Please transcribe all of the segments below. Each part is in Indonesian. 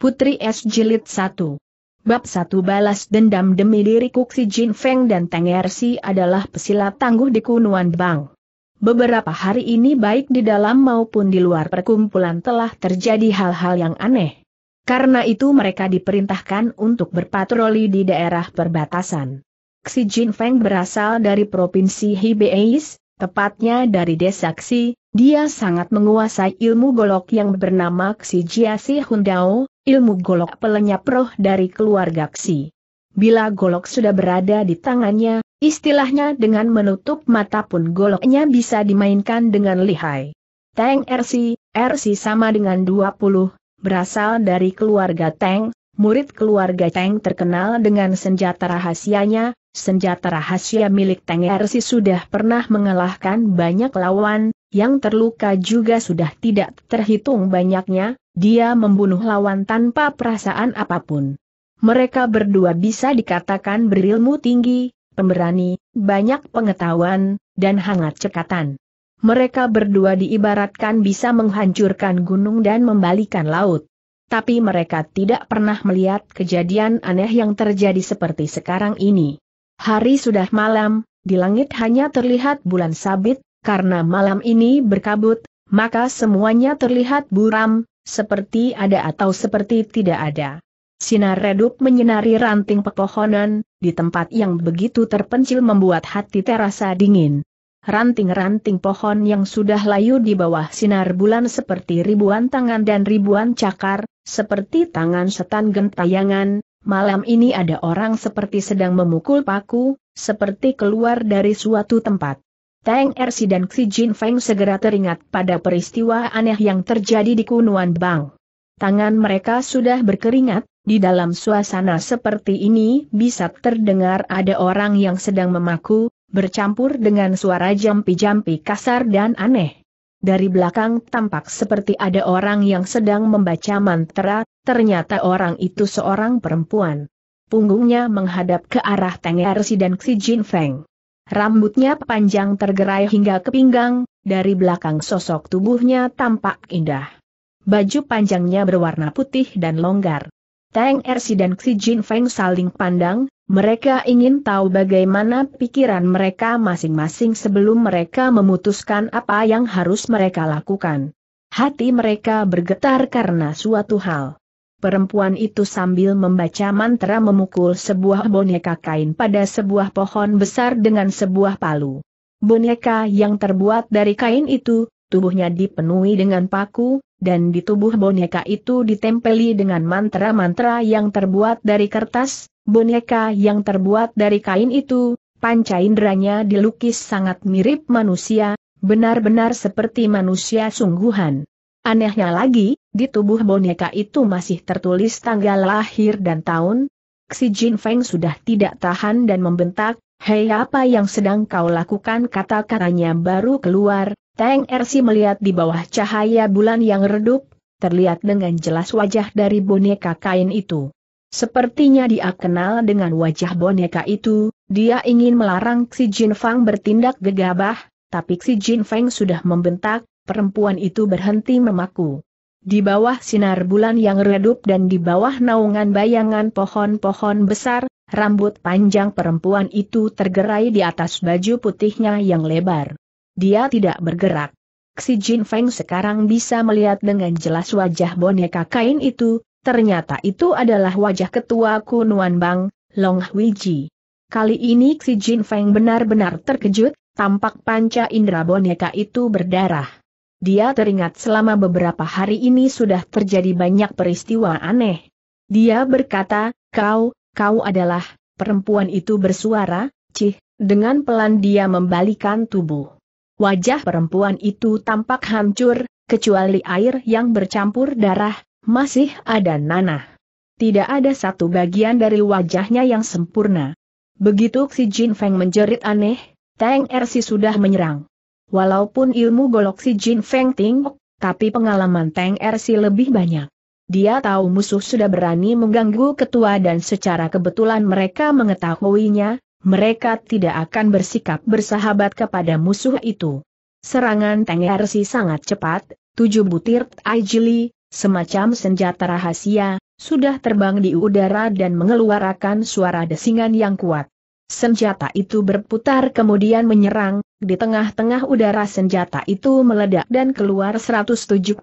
Putri S. Jilid 1 Bab 1 Balas Dendam Demi Diri Si Jin Feng dan Tang Ersi adalah pesilat tangguh di Kunuan Bang. Beberapa hari ini baik di dalam maupun di luar perkumpulan telah terjadi hal-hal yang aneh. Karena itu mereka diperintahkan untuk berpatroli di daerah perbatasan. Xi Feng berasal dari Provinsi Hibeis, tepatnya dari desa Xi, dia sangat menguasai ilmu golok yang bernama Xi Jiasi Hundao, ilmu golok pelenyap roh dari keluarga Xi. Bila golok sudah berada di tangannya, istilahnya dengan menutup mata pun goloknya bisa dimainkan dengan lihai. Tang RC, RC sama dengan 20, berasal dari keluarga Tang. murid keluarga Tang terkenal dengan senjata rahasianya, senjata rahasia milik Tang RC sudah pernah mengalahkan banyak lawan, yang terluka juga sudah tidak terhitung banyaknya, dia membunuh lawan tanpa perasaan apapun. Mereka berdua bisa dikatakan berilmu tinggi, pemberani, banyak pengetahuan, dan hangat cekatan. Mereka berdua diibaratkan bisa menghancurkan gunung dan membalikan laut. Tapi mereka tidak pernah melihat kejadian aneh yang terjadi seperti sekarang ini. Hari sudah malam, di langit hanya terlihat bulan sabit, karena malam ini berkabut, maka semuanya terlihat buram, seperti ada atau seperti tidak ada. Sinar redup menyinari ranting pepohonan, di tempat yang begitu terpencil membuat hati terasa dingin. Ranting-ranting pohon yang sudah layu di bawah sinar bulan seperti ribuan tangan dan ribuan cakar, seperti tangan setan gentayangan, malam ini ada orang seperti sedang memukul paku, seperti keluar dari suatu tempat. Tang Ersi dan Xi Jin Feng segera teringat pada peristiwa aneh yang terjadi di Kunuan Bang. Tangan mereka sudah berkeringat, di dalam suasana seperti ini bisa terdengar ada orang yang sedang memaku, bercampur dengan suara jampi-jampi kasar dan aneh. Dari belakang tampak seperti ada orang yang sedang membaca mantra, ternyata orang itu seorang perempuan. Punggungnya menghadap ke arah Teng Ersi dan Xi Jin Feng. Rambutnya panjang tergerai hingga ke pinggang, dari belakang sosok tubuhnya tampak indah. Baju panjangnya berwarna putih dan longgar. Tang Ersi dan Xi Jin Feng saling pandang, mereka ingin tahu bagaimana pikiran mereka masing-masing sebelum mereka memutuskan apa yang harus mereka lakukan. Hati mereka bergetar karena suatu hal. Perempuan itu sambil membaca mantra memukul sebuah boneka kain pada sebuah pohon besar dengan sebuah palu. Boneka yang terbuat dari kain itu, tubuhnya dipenuhi dengan paku, dan di tubuh boneka itu ditempeli dengan mantra-mantra yang terbuat dari kertas, boneka yang terbuat dari kain itu, panca inderanya dilukis sangat mirip manusia, benar-benar seperti manusia sungguhan. Anehnya lagi, di tubuh boneka itu masih tertulis tanggal lahir dan tahun. Xi Jin Feng sudah tidak tahan dan membentak, Hei apa yang sedang kau lakukan kata-katanya baru keluar, Teng Ersi melihat di bawah cahaya bulan yang redup, terlihat dengan jelas wajah dari boneka kain itu. Sepertinya dia kenal dengan wajah boneka itu, dia ingin melarang Xi Jin Feng bertindak gegabah, tapi Xi Jin Feng sudah membentak, perempuan itu berhenti memaku. Di bawah sinar bulan yang redup dan di bawah naungan bayangan pohon-pohon besar, rambut panjang perempuan itu tergerai di atas baju putihnya yang lebar. Dia tidak bergerak. Xi Jin Feng sekarang bisa melihat dengan jelas wajah boneka kain itu, ternyata itu adalah wajah ketua Kunuan Bang, Long Hui Ji. Kali ini Xi Jin Feng benar-benar terkejut, tampak panca indera boneka itu berdarah. Dia teringat selama beberapa hari ini sudah terjadi banyak peristiwa aneh. Dia berkata, kau, kau adalah, perempuan itu bersuara, cih, dengan pelan dia membalikan tubuh. Wajah perempuan itu tampak hancur, kecuali air yang bercampur darah, masih ada nanah. Tidak ada satu bagian dari wajahnya yang sempurna. Begitu si Jin Feng menjerit aneh, Teng Ersi sudah menyerang. Walaupun ilmu golok si Jin Feng Ting, tapi pengalaman Teng er si lebih banyak. Dia tahu musuh sudah berani mengganggu ketua dan secara kebetulan mereka mengetahuinya, mereka tidak akan bersikap bersahabat kepada musuh itu. Serangan Teng er si sangat cepat, tujuh butir Tai Jili, semacam senjata rahasia, sudah terbang di udara dan mengeluarkan suara desingan yang kuat. Senjata itu berputar kemudian menyerang, di tengah-tengah udara senjata itu meledak dan keluar 171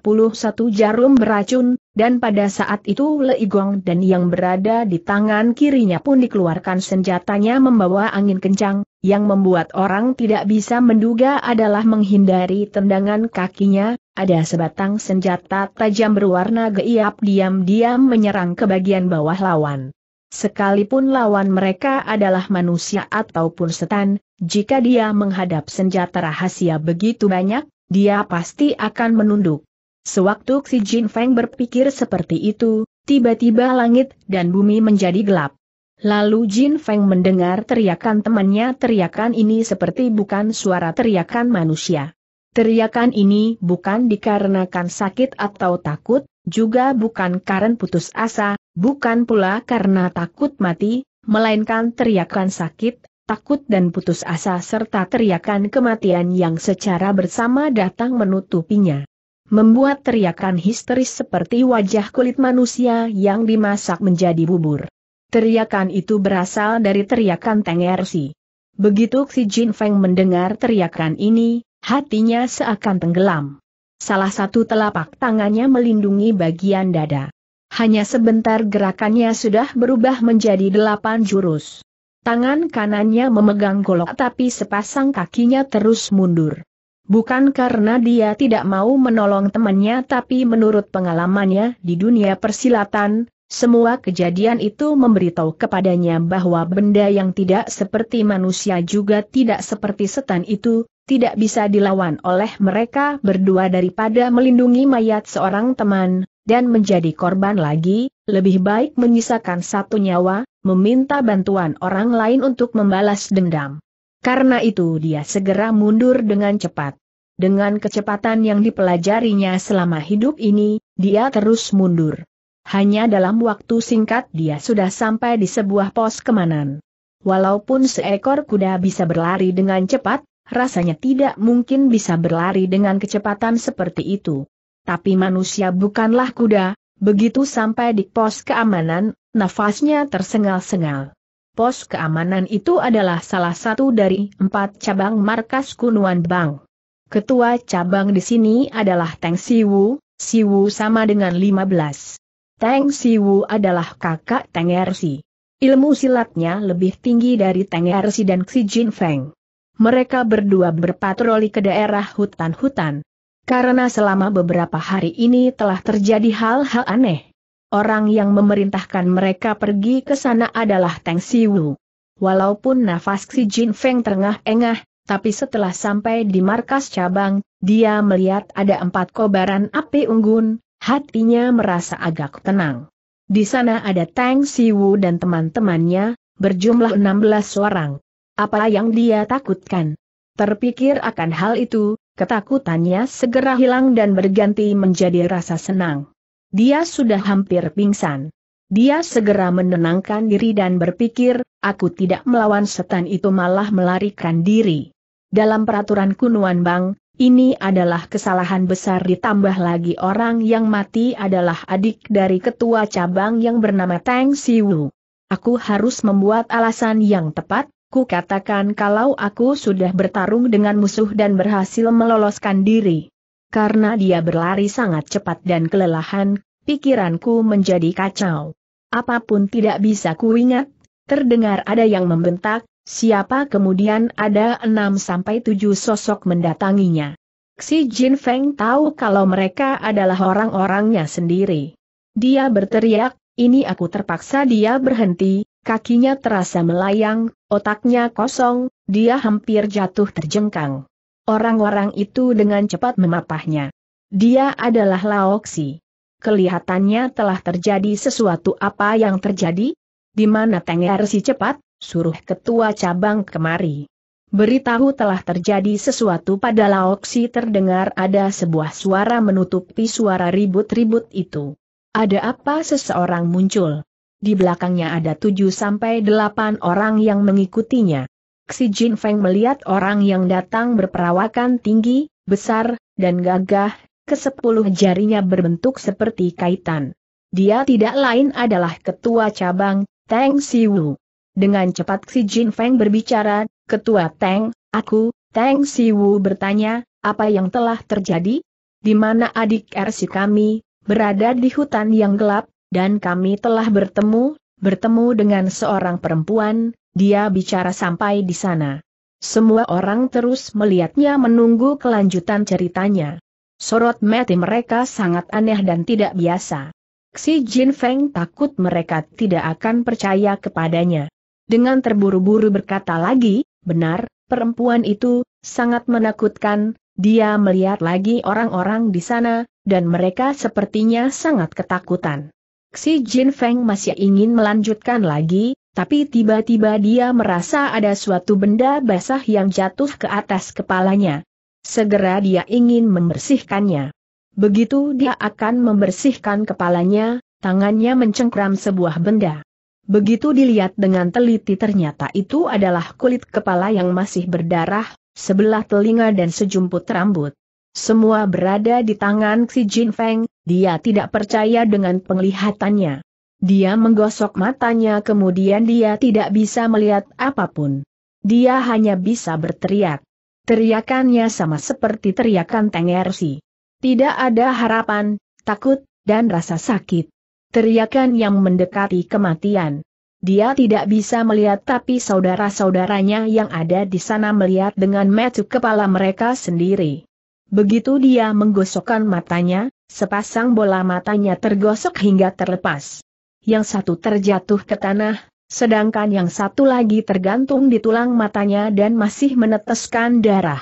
jarum beracun, dan pada saat itu Leigong dan yang berada di tangan kirinya pun dikeluarkan senjatanya membawa angin kencang, yang membuat orang tidak bisa menduga adalah menghindari tendangan kakinya, ada sebatang senjata tajam berwarna geiap diam-diam menyerang ke bagian bawah lawan. Sekalipun lawan mereka adalah manusia ataupun setan, jika dia menghadap senjata rahasia begitu banyak, dia pasti akan menunduk. Sewaktu Xi Feng berpikir seperti itu, tiba-tiba langit dan bumi menjadi gelap. Lalu Jin Feng mendengar teriakan temannya teriakan ini seperti bukan suara teriakan manusia. Teriakan ini bukan dikarenakan sakit atau takut, juga bukan karena putus asa, Bukan pula karena takut mati, melainkan teriakan sakit, takut dan putus asa serta teriakan kematian yang secara bersama datang menutupinya. Membuat teriakan histeris seperti wajah kulit manusia yang dimasak menjadi bubur. Teriakan itu berasal dari teriakan Teng Ersi. Begitu Xi Feng mendengar teriakan ini, hatinya seakan tenggelam. Salah satu telapak tangannya melindungi bagian dada. Hanya sebentar gerakannya sudah berubah menjadi delapan jurus. Tangan kanannya memegang golok tapi sepasang kakinya terus mundur. Bukan karena dia tidak mau menolong temannya tapi menurut pengalamannya di dunia persilatan, semua kejadian itu memberitahu kepadanya bahwa benda yang tidak seperti manusia juga tidak seperti setan itu, tidak bisa dilawan oleh mereka berdua daripada melindungi mayat seorang teman, dan menjadi korban lagi, lebih baik menyisakan satu nyawa, meminta bantuan orang lain untuk membalas dendam. Karena itu dia segera mundur dengan cepat. Dengan kecepatan yang dipelajarinya selama hidup ini, dia terus mundur. Hanya dalam waktu singkat dia sudah sampai di sebuah pos kemanan. Walaupun seekor kuda bisa berlari dengan cepat, rasanya tidak mungkin bisa berlari dengan kecepatan seperti itu. Tapi manusia bukanlah kuda, begitu sampai di pos keamanan, nafasnya tersengal-sengal. Pos keamanan itu adalah salah satu dari empat cabang markas kunuan bank. Ketua cabang di sini adalah Teng Siwu, Siwu sama dengan 15. Teng Siwu adalah kakak Teng Ersi. Ilmu silatnya lebih tinggi dari Teng Ersi dan Xi Jin Feng. Mereka berdua berpatroli ke daerah hutan-hutan. Karena selama beberapa hari ini telah terjadi hal-hal aneh. Orang yang memerintahkan mereka pergi ke sana adalah Teng Siwu. Walaupun nafas Xi Feng terengah-engah, tapi setelah sampai di markas cabang, dia melihat ada empat kobaran api unggun, hatinya merasa agak tenang. Di sana ada Tang Siwu dan teman-temannya, berjumlah 16 orang. Apa yang dia takutkan? Terpikir akan hal itu, Ketakutannya segera hilang dan berganti menjadi rasa senang. Dia sudah hampir pingsan. Dia segera menenangkan diri dan berpikir, aku tidak melawan setan itu malah melarikan diri. Dalam peraturan kunuan bang, ini adalah kesalahan besar ditambah lagi orang yang mati adalah adik dari ketua cabang yang bernama Tang Siwu. Aku harus membuat alasan yang tepat, Ku katakan kalau aku sudah bertarung dengan musuh dan berhasil meloloskan diri. Karena dia berlari sangat cepat dan kelelahan, pikiranku menjadi kacau. Apapun tidak bisa kuingat, terdengar ada yang membentak, siapa kemudian ada enam sampai tujuh sosok mendatanginya. Si Jin Feng tahu kalau mereka adalah orang-orangnya sendiri. Dia berteriak, ini aku terpaksa dia berhenti, kakinya terasa melayang, Otaknya kosong, dia hampir jatuh terjengkang. Orang-orang itu dengan cepat memapahnya. Dia adalah Laoksi. Kelihatannya telah terjadi sesuatu apa yang terjadi? Di mana Tengger si cepat, suruh ketua cabang kemari. Beritahu telah terjadi sesuatu pada Laoksi terdengar ada sebuah suara menutupi suara ribut-ribut itu. Ada apa seseorang muncul? di belakangnya ada tujuh sampai delapan orang yang mengikutinya. Xi Jin Feng melihat orang yang datang berperawakan tinggi, besar, dan gagah, kesepuluh jarinya berbentuk seperti kaitan. Dia tidak lain adalah ketua cabang, Tang Siwu. Dengan cepat Xi Jin Feng berbicara, Ketua Tang, aku, Tang Siwu bertanya, apa yang telah terjadi? Di mana adik RC kami, berada di hutan yang gelap, dan kami telah bertemu, bertemu dengan seorang perempuan, dia bicara sampai di sana. Semua orang terus melihatnya menunggu kelanjutan ceritanya. Sorot mati mereka sangat aneh dan tidak biasa. Xi Jin Feng takut mereka tidak akan percaya kepadanya. Dengan terburu-buru berkata lagi, benar, perempuan itu, sangat menakutkan, dia melihat lagi orang-orang di sana, dan mereka sepertinya sangat ketakutan. Si Jin Feng masih ingin melanjutkan lagi, tapi tiba-tiba dia merasa ada suatu benda basah yang jatuh ke atas kepalanya. Segera dia ingin membersihkannya. Begitu dia akan membersihkan kepalanya, tangannya mencengkram sebuah benda. Begitu dilihat dengan teliti ternyata itu adalah kulit kepala yang masih berdarah, sebelah telinga dan sejumput rambut. Semua berada di tangan si Jin Feng, dia tidak percaya dengan penglihatannya. Dia menggosok matanya kemudian dia tidak bisa melihat apapun. Dia hanya bisa berteriak. Teriakannya sama seperti teriakan Tengersi. Tidak ada harapan, takut, dan rasa sakit. Teriakan yang mendekati kematian. Dia tidak bisa melihat tapi saudara-saudaranya yang ada di sana melihat dengan metu kepala mereka sendiri. Begitu dia menggosokkan matanya, sepasang bola matanya tergosok hingga terlepas. Yang satu terjatuh ke tanah, sedangkan yang satu lagi tergantung di tulang matanya dan masih meneteskan darah.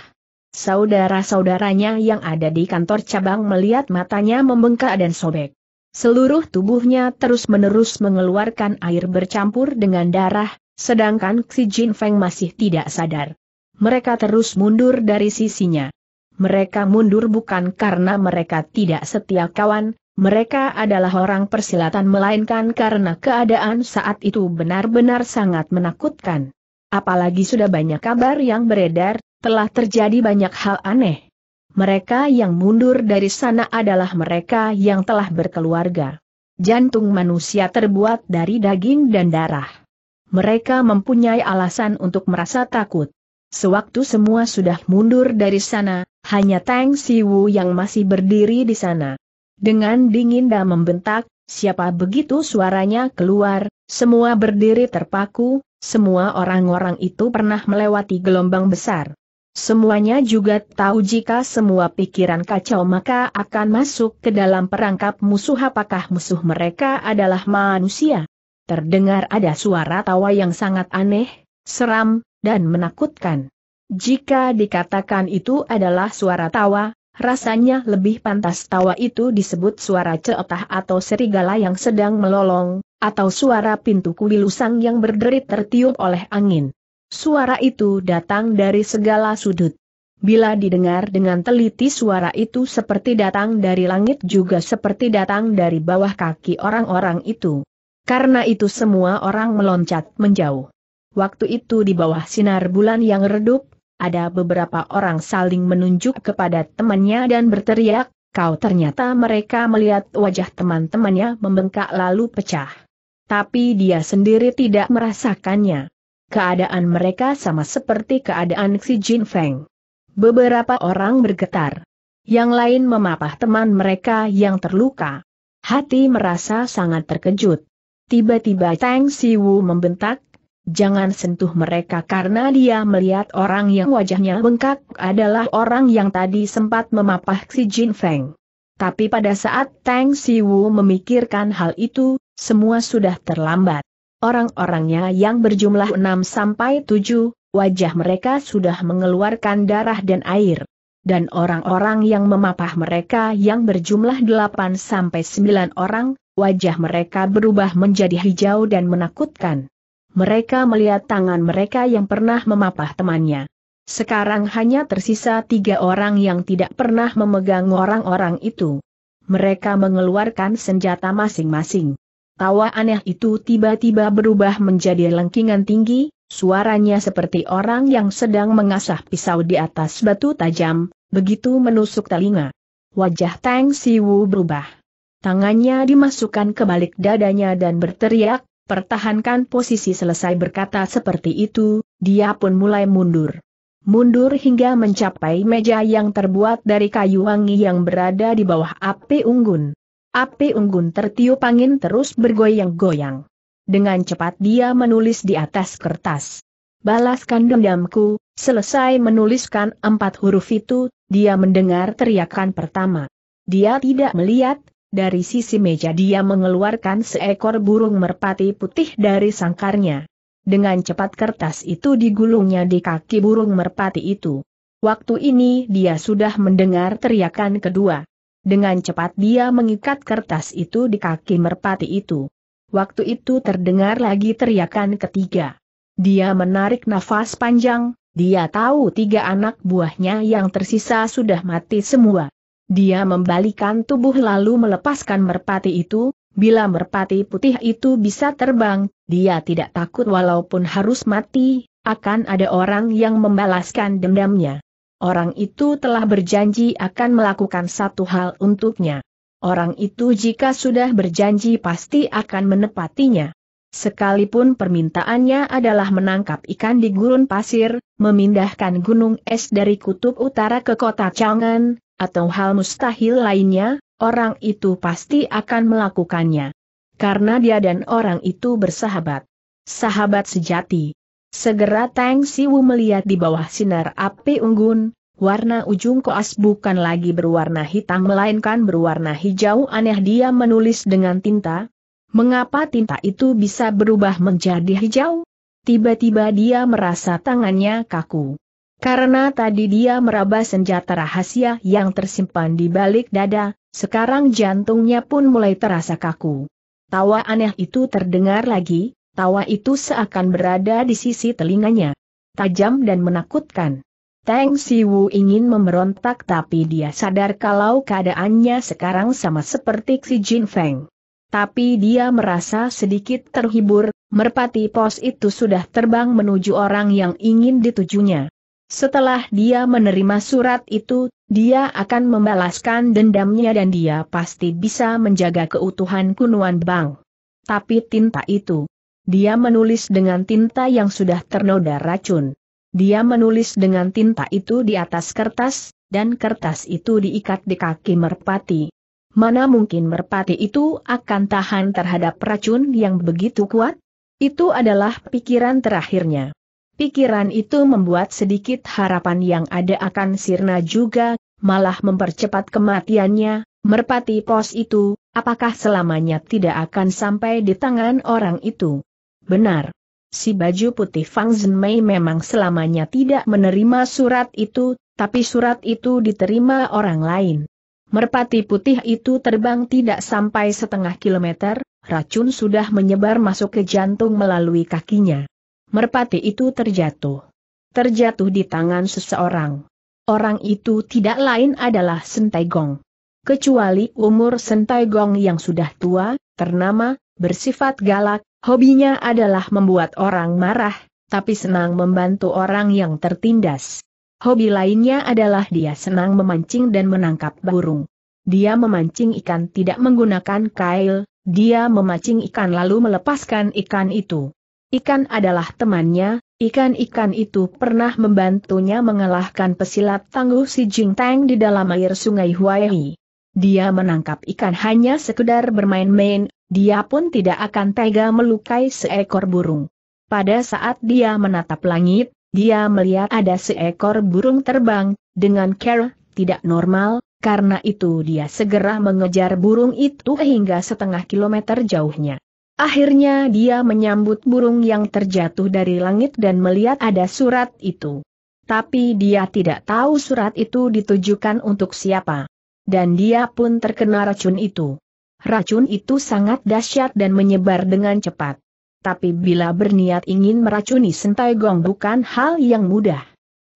Saudara-saudaranya yang ada di kantor cabang melihat matanya membengkak dan sobek. Seluruh tubuhnya terus-menerus mengeluarkan air bercampur dengan darah, sedangkan Xi Jinfeng masih tidak sadar. Mereka terus mundur dari sisinya. Mereka mundur bukan karena mereka tidak setia kawan, mereka adalah orang persilatan melainkan karena keadaan saat itu benar-benar sangat menakutkan. Apalagi sudah banyak kabar yang beredar, telah terjadi banyak hal aneh. Mereka yang mundur dari sana adalah mereka yang telah berkeluarga. Jantung manusia terbuat dari daging dan darah. Mereka mempunyai alasan untuk merasa takut. Sewaktu semua sudah mundur dari sana, hanya Tang Siwu yang masih berdiri di sana. Dengan dingin dan membentak, siapa begitu suaranya keluar, semua berdiri terpaku, semua orang-orang itu pernah melewati gelombang besar. Semuanya juga tahu jika semua pikiran kacau maka akan masuk ke dalam perangkap musuh apakah musuh mereka adalah manusia. Terdengar ada suara tawa yang sangat aneh, seram, dan menakutkan. Jika dikatakan itu adalah suara tawa, rasanya lebih pantas tawa itu disebut suara ceotah atau serigala yang sedang melolong, atau suara pintu kuil usang yang berderit tertiup oleh angin. Suara itu datang dari segala sudut. Bila didengar dengan teliti suara itu seperti datang dari langit juga seperti datang dari bawah kaki orang-orang itu. Karena itu semua orang meloncat menjauh. Waktu itu di bawah sinar bulan yang redup, ada beberapa orang saling menunjuk kepada temannya dan berteriak, kau ternyata mereka melihat wajah teman-temannya membengkak lalu pecah. Tapi dia sendiri tidak merasakannya. Keadaan mereka sama seperti keadaan Xi Jin Feng. Beberapa orang bergetar. Yang lain memapah teman mereka yang terluka. Hati merasa sangat terkejut. Tiba-tiba Tang Siwu membentak, Jangan sentuh mereka karena dia melihat orang yang wajahnya bengkak adalah orang yang tadi sempat memapah si Jin Feng. Tapi pada saat Tang Siwu memikirkan hal itu, semua sudah terlambat. Orang-orangnya yang berjumlah 6 sampai 7, wajah mereka sudah mengeluarkan darah dan air. Dan orang-orang yang memapah mereka yang berjumlah 8 sampai 9 orang, wajah mereka berubah menjadi hijau dan menakutkan. Mereka melihat tangan mereka yang pernah memapah temannya. Sekarang hanya tersisa tiga orang yang tidak pernah memegang orang-orang itu. Mereka mengeluarkan senjata masing-masing. Tawa aneh itu tiba-tiba berubah menjadi lengkingan tinggi, suaranya seperti orang yang sedang mengasah pisau di atas batu tajam, begitu menusuk telinga. Wajah Tang Siwu berubah. Tangannya dimasukkan ke balik dadanya dan berteriak, Pertahankan posisi selesai berkata seperti itu, dia pun mulai mundur. Mundur hingga mencapai meja yang terbuat dari kayu wangi yang berada di bawah api unggun. Api unggun tertiup angin terus bergoyang-goyang. Dengan cepat dia menulis di atas kertas. Balaskan dendamku, selesai menuliskan empat huruf itu, dia mendengar teriakan pertama. Dia tidak melihat, dari sisi meja dia mengeluarkan seekor burung merpati putih dari sangkarnya. Dengan cepat kertas itu digulungnya di kaki burung merpati itu. Waktu ini dia sudah mendengar teriakan kedua. Dengan cepat dia mengikat kertas itu di kaki merpati itu. Waktu itu terdengar lagi teriakan ketiga. Dia menarik nafas panjang, dia tahu tiga anak buahnya yang tersisa sudah mati semua. Dia membalikan tubuh lalu melepaskan merpati itu, bila merpati putih itu bisa terbang, dia tidak takut walaupun harus mati, akan ada orang yang membalaskan dendamnya. Orang itu telah berjanji akan melakukan satu hal untuknya. Orang itu jika sudah berjanji pasti akan menepatinya. Sekalipun permintaannya adalah menangkap ikan di gurun pasir, memindahkan gunung es dari kutub utara ke kota Changan, atau hal mustahil lainnya, orang itu pasti akan melakukannya. Karena dia dan orang itu bersahabat. Sahabat sejati. Segera Tang Siwu melihat di bawah sinar api unggun, warna ujung koas bukan lagi berwarna hitam melainkan berwarna hijau aneh dia menulis dengan tinta. Mengapa tinta itu bisa berubah menjadi hijau? Tiba-tiba dia merasa tangannya kaku. Karena tadi dia meraba senjata rahasia yang tersimpan di balik dada, sekarang jantungnya pun mulai terasa kaku. Tawa aneh itu terdengar lagi, tawa itu seakan berada di sisi telinganya. Tajam dan menakutkan. Teng Siwu ingin memberontak tapi dia sadar kalau keadaannya sekarang sama seperti Xi Jin Feng. Tapi dia merasa sedikit terhibur, merpati pos itu sudah terbang menuju orang yang ingin ditujunya. Setelah dia menerima surat itu, dia akan membalaskan dendamnya dan dia pasti bisa menjaga keutuhan kunuan bang. Tapi tinta itu. Dia menulis dengan tinta yang sudah ternoda racun. Dia menulis dengan tinta itu di atas kertas, dan kertas itu diikat di kaki merpati. Mana mungkin merpati itu akan tahan terhadap racun yang begitu kuat? Itu adalah pikiran terakhirnya. Pikiran itu membuat sedikit harapan yang ada akan sirna juga, malah mempercepat kematiannya, merpati pos itu, apakah selamanya tidak akan sampai di tangan orang itu? Benar. Si baju putih Fang Zhenmei memang selamanya tidak menerima surat itu, tapi surat itu diterima orang lain. Merpati putih itu terbang tidak sampai setengah kilometer, racun sudah menyebar masuk ke jantung melalui kakinya merpati itu terjatuh. Terjatuh di tangan seseorang. Orang itu tidak lain adalah Sentai Gong. Kecuali umur Sentai Gong yang sudah tua, ternama, bersifat galak, hobinya adalah membuat orang marah, tapi senang membantu orang yang tertindas. Hobi lainnya adalah dia senang memancing dan menangkap burung. Dia memancing ikan tidak menggunakan kail, dia memancing ikan lalu melepaskan ikan itu. Ikan adalah temannya, ikan-ikan itu pernah membantunya mengalahkan pesilat tangguh si Jing Tang di dalam air sungai Huaihi. Dia menangkap ikan hanya sekedar bermain-main, dia pun tidak akan tega melukai seekor burung. Pada saat dia menatap langit, dia melihat ada seekor burung terbang, dengan care, tidak normal, karena itu dia segera mengejar burung itu hingga setengah kilometer jauhnya. Akhirnya dia menyambut burung yang terjatuh dari langit dan melihat ada surat itu. Tapi dia tidak tahu surat itu ditujukan untuk siapa. Dan dia pun terkena racun itu. Racun itu sangat dahsyat dan menyebar dengan cepat. Tapi bila berniat ingin meracuni Sentai Gong bukan hal yang mudah.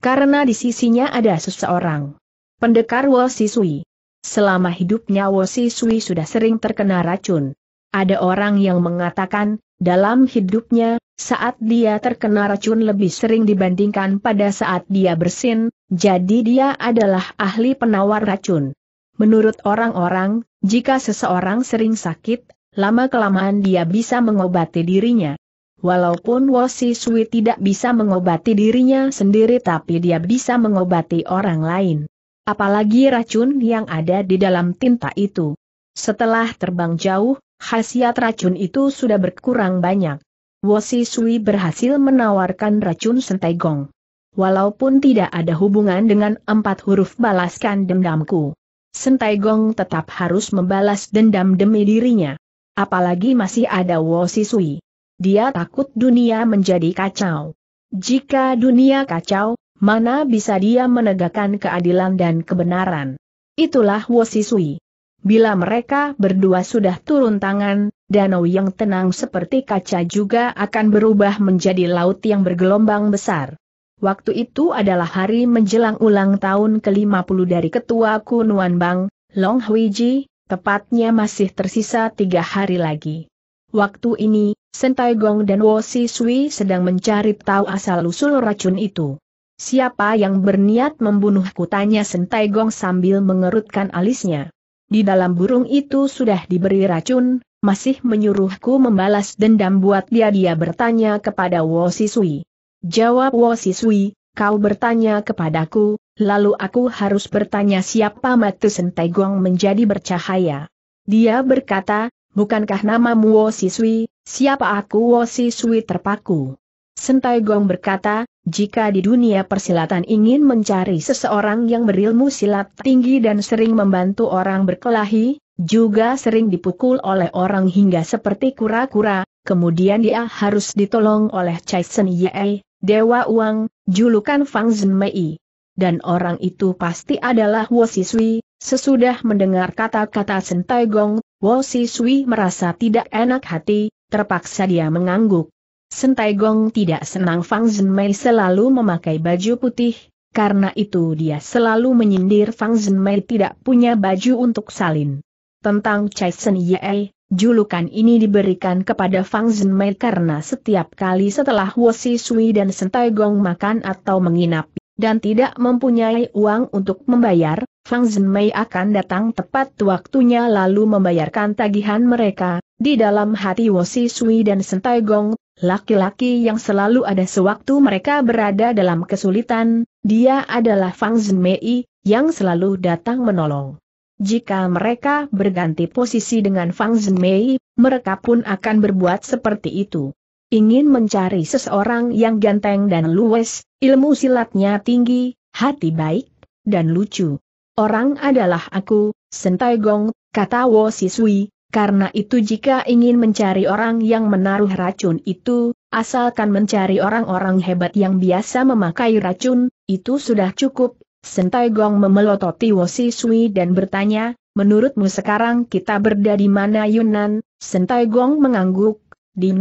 Karena di sisinya ada seseorang. Pendekar Wo Sisui. Selama hidupnya Wo Sisui sudah sering terkena racun. Ada orang yang mengatakan, dalam hidupnya, saat dia terkena racun lebih sering dibandingkan pada saat dia bersin, jadi dia adalah ahli penawar racun. Menurut orang-orang, jika seseorang sering sakit, lama-kelamaan dia bisa mengobati dirinya. Walaupun Wosi Sui tidak bisa mengobati dirinya sendiri tapi dia bisa mengobati orang lain. Apalagi racun yang ada di dalam tinta itu. Setelah terbang jauh, khasiat racun itu sudah berkurang banyak. Wosi Sui berhasil menawarkan racun sentegong. Walaupun tidak ada hubungan dengan empat huruf balaskan dendamku. Sentegong tetap harus membalas dendam demi dirinya. Apalagi masih ada Wosi Sui. Dia takut dunia menjadi kacau. Jika dunia kacau, mana bisa dia menegakkan keadilan dan kebenaran. Itulah Wosi Sui. Bila mereka berdua sudah turun tangan, danau yang tenang seperti kaca juga akan berubah menjadi laut yang bergelombang besar. Waktu itu adalah hari menjelang ulang tahun ke-50 dari Ketua Kunuan Bang, Long Huiji, tepatnya masih tersisa tiga hari lagi. Waktu ini, Sentai Gong dan Wo Si Sui sedang mencari tahu asal-usul racun itu. Siapa yang berniat membunuhku tanya Sentai Gong sambil mengerutkan alisnya. Di dalam burung itu sudah diberi racun, masih menyuruhku membalas dendam buat dia dia bertanya kepada Wo Sisui. Jawab Wo Sisui, kau bertanya kepadaku, lalu aku harus bertanya siapa Matu Sentegong menjadi bercahaya. Dia berkata, bukankah namamu Wo Sisui, siapa aku Wo Sisui terpaku. Sentai Gong berkata, jika di dunia persilatan ingin mencari seseorang yang berilmu silat tinggi dan sering membantu orang berkelahi, juga sering dipukul oleh orang hingga seperti kura-kura, kemudian dia harus ditolong oleh Chai Sen Yei, Dewa Uang, julukan Fang Zhen Mei. Dan orang itu pasti adalah Wo Sisui. sesudah mendengar kata-kata Sentai Gong, Wo Sisui merasa tidak enak hati, terpaksa dia mengangguk. Sentai Gong tidak senang Fang Zhenmei selalu memakai baju putih, karena itu dia selalu menyindir Fang Zhenmei tidak punya baju untuk salin. Tentang Chai Sen Ye, julukan ini diberikan kepada Fang Zhenmei karena setiap kali setelah Wosi Sui dan Sentai Gong makan atau menginap, dan tidak mempunyai uang untuk membayar, Fang Zhenmei akan datang tepat waktunya lalu membayarkan tagihan mereka, di dalam hati Wosi Sui dan Sentai Gong Laki-laki yang selalu ada sewaktu mereka berada dalam kesulitan, dia adalah Fang Zmei, yang selalu datang menolong. Jika mereka berganti posisi dengan Fang Zmei, mereka pun akan berbuat seperti itu. Ingin mencari seseorang yang ganteng dan luwes, ilmu silatnya tinggi, hati baik, dan lucu. Orang adalah aku, Sentai Gong, kata Wo Sisui, karena itu jika ingin mencari orang yang menaruh racun itu, asalkan mencari orang-orang hebat yang biasa memakai racun, itu sudah cukup. Sentai Gong memelototi Wosi Sui dan bertanya, menurutmu sekarang kita berada di mana Yunan? Sentai Gong mengangguk, di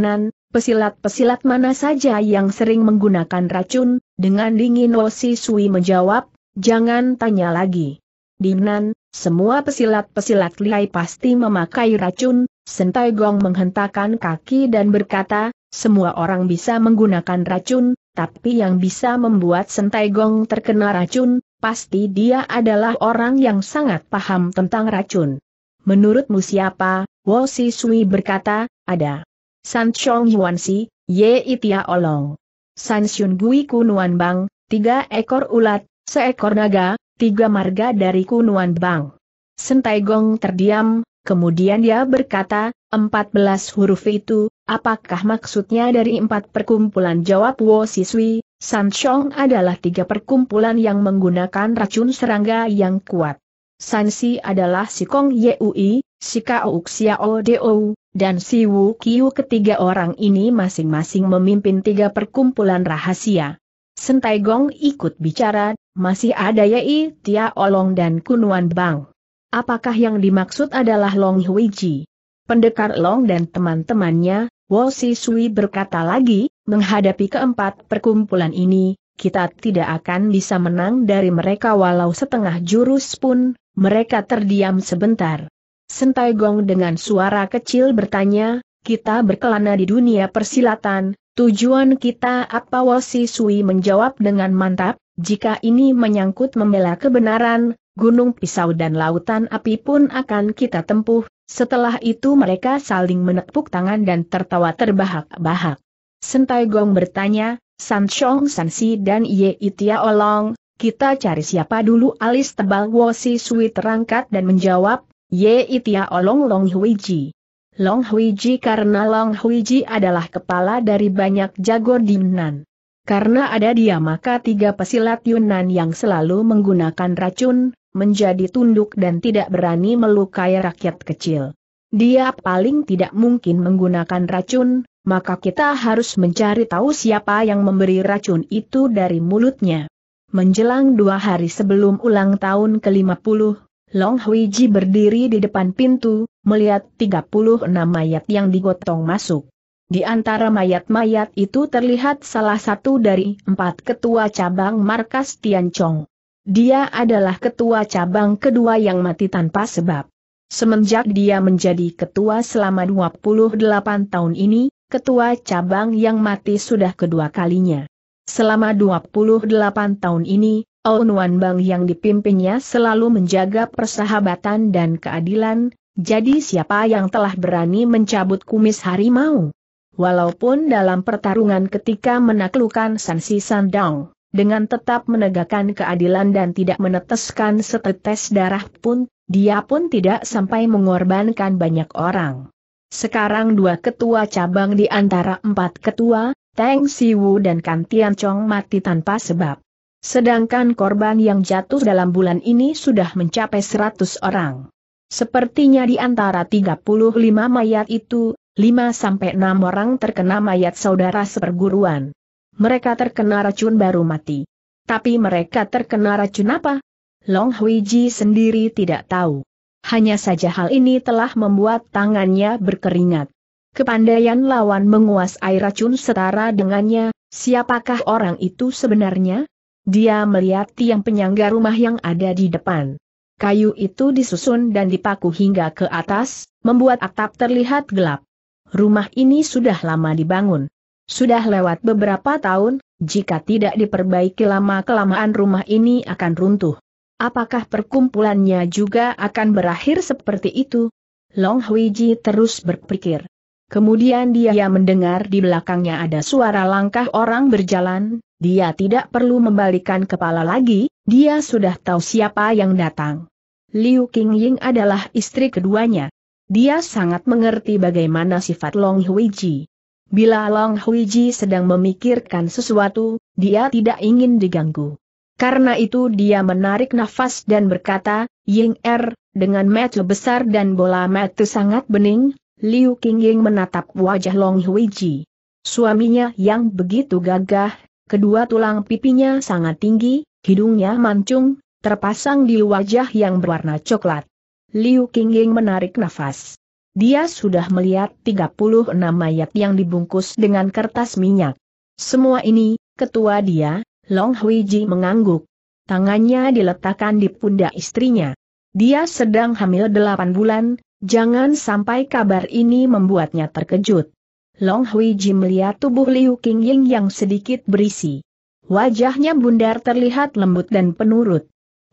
pesilat-pesilat mana saja yang sering menggunakan racun, dengan dingin Wosi Sui menjawab, jangan tanya lagi. Di semua pesilat-pesilat lihai pasti memakai racun, Sentai Gong menghentakkan kaki dan berkata, semua orang bisa menggunakan racun, tapi yang bisa membuat Sentai Gong terkena racun, pasti dia adalah orang yang sangat paham tentang racun. Menurutmu siapa? Wo Si Sui berkata, ada. San Chong Yuan Si, Ye Itia Olong. San Xun Gui Kunuan Bang, tiga ekor ulat, seekor naga, tiga marga dari Kunuan Bang. Sentai Gong terdiam, kemudian dia berkata, empat belas huruf itu, apakah maksudnya dari empat perkumpulan jawab Wo Siswi, Sanchong adalah tiga perkumpulan yang menggunakan racun serangga yang kuat. Sansi adalah si Kong Yeui, si Kao Xiao Dou, dan si Wu Kiu ketiga orang ini masing-masing memimpin tiga perkumpulan rahasia. Sentai Gong ikut bicara, masih ada Yai Tia Olong dan Kunuan Bang. Apakah yang dimaksud adalah Long Hui Ji? Pendekar Long dan teman-temannya, Wo Si Sui berkata lagi, menghadapi keempat perkumpulan ini, kita tidak akan bisa menang dari mereka walau setengah jurus pun, mereka terdiam sebentar. Sentai Gong dengan suara kecil bertanya, kita berkelana di dunia persilatan, tujuan kita apa Wo Si Sui menjawab dengan mantap, jika ini menyangkut membela kebenaran, gunung pisau dan lautan api pun akan kita tempuh, setelah itu mereka saling menepuk tangan dan tertawa terbahak-bahak. Sentai Gong bertanya, San Shong, San Si dan Ye Itia Olong, kita cari siapa dulu alis tebal Wosi Sui terangkat dan menjawab, Ye Itia Olong Long Huiji. Long Huiji karena Long Huiji adalah kepala dari banyak jago dimnan. Karena ada dia maka tiga pesilat Yunan yang selalu menggunakan racun, menjadi tunduk dan tidak berani melukai rakyat kecil. Dia paling tidak mungkin menggunakan racun, maka kita harus mencari tahu siapa yang memberi racun itu dari mulutnya. Menjelang dua hari sebelum ulang tahun ke-50, Long Huiji berdiri di depan pintu, melihat 36 mayat yang digotong masuk. Di antara mayat-mayat itu terlihat salah satu dari empat ketua cabang markas Tianchong. Dia adalah ketua cabang kedua yang mati tanpa sebab. Semenjak dia menjadi ketua selama 28 tahun ini, ketua cabang yang mati sudah kedua kalinya. Selama 28 tahun ini, Aun Bang yang dipimpinnya selalu menjaga persahabatan dan keadilan, jadi siapa yang telah berani mencabut kumis harimau? Walaupun dalam pertarungan ketika menaklukkan Sansi Sandang, dengan tetap menegakkan keadilan dan tidak meneteskan setetes darah pun, dia pun tidak sampai mengorbankan banyak orang. Sekarang dua ketua cabang di antara empat ketua, Teng Siwu dan Kan Tian Chong mati tanpa sebab. Sedangkan korban yang jatuh dalam bulan ini sudah mencapai 100 orang. Sepertinya di antara 35 mayat itu, 5-6 orang terkena mayat saudara seperguruan. Mereka terkena racun baru mati. Tapi mereka terkena racun apa? Long Huiji sendiri tidak tahu. Hanya saja hal ini telah membuat tangannya berkeringat. Kepandaian lawan menguasai racun setara dengannya, siapakah orang itu sebenarnya? Dia melihat tiang penyangga rumah yang ada di depan. Kayu itu disusun dan dipaku hingga ke atas, membuat atap terlihat gelap rumah ini sudah lama dibangun. Sudah lewat beberapa tahun, jika tidak diperbaiki lama-kelamaan rumah ini akan runtuh. Apakah perkumpulannya juga akan berakhir seperti itu? Long Huiji terus berpikir. Kemudian dia mendengar di belakangnya ada suara langkah orang berjalan, dia tidak perlu membalikan kepala lagi, dia sudah tahu siapa yang datang. Liu Qingying adalah istri keduanya. Dia sangat mengerti bagaimana sifat Long Huiji. Bila Long Huiji sedang memikirkan sesuatu, dia tidak ingin diganggu. Karena itu dia menarik nafas dan berkata, Ying Er, dengan mata besar dan bola mata sangat bening, Liu Qingying menatap wajah Long Huiji. Suaminya yang begitu gagah, kedua tulang pipinya sangat tinggi, hidungnya mancung, terpasang di wajah yang berwarna coklat. Liu Qingying menarik nafas. Dia sudah melihat 36 mayat yang dibungkus dengan kertas minyak. Semua ini, ketua dia, Long Huiji mengangguk. Tangannya diletakkan di pundak istrinya. Dia sedang hamil 8 bulan, jangan sampai kabar ini membuatnya terkejut. Long Huiji melihat tubuh Liu Qingying yang sedikit berisi. Wajahnya bundar terlihat lembut dan penurut.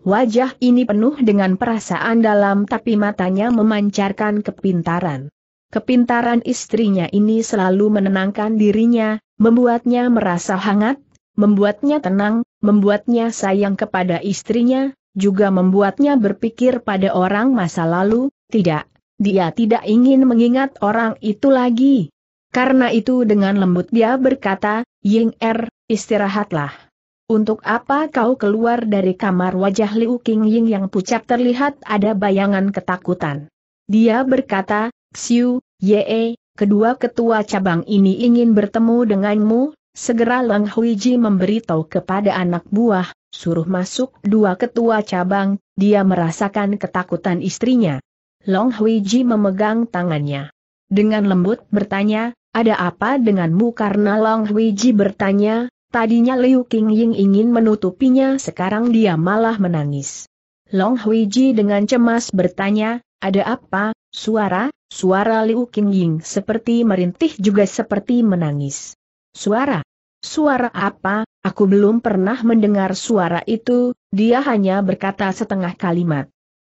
Wajah ini penuh dengan perasaan dalam tapi matanya memancarkan kepintaran. Kepintaran istrinya ini selalu menenangkan dirinya, membuatnya merasa hangat, membuatnya tenang, membuatnya sayang kepada istrinya, juga membuatnya berpikir pada orang masa lalu, tidak, dia tidak ingin mengingat orang itu lagi. Karena itu dengan lembut dia berkata, Ying Er, istirahatlah. Untuk apa kau keluar dari kamar wajah Liu King Ying yang pucat terlihat ada bayangan ketakutan. Dia berkata, Xiu, Ye, kedua ketua cabang ini ingin bertemu denganmu, segera Leng Huiji memberitahu kepada anak buah, suruh masuk dua ketua cabang, dia merasakan ketakutan istrinya. Long Huiji memegang tangannya. Dengan lembut bertanya, ada apa denganmu karena Long Huiji bertanya, Tadinya Liu Qingying ingin menutupinya sekarang dia malah menangis. Long Huiji dengan cemas bertanya, ada apa, suara, suara Liu Qingying seperti merintih juga seperti menangis. Suara, suara apa, aku belum pernah mendengar suara itu, dia hanya berkata setengah kalimat.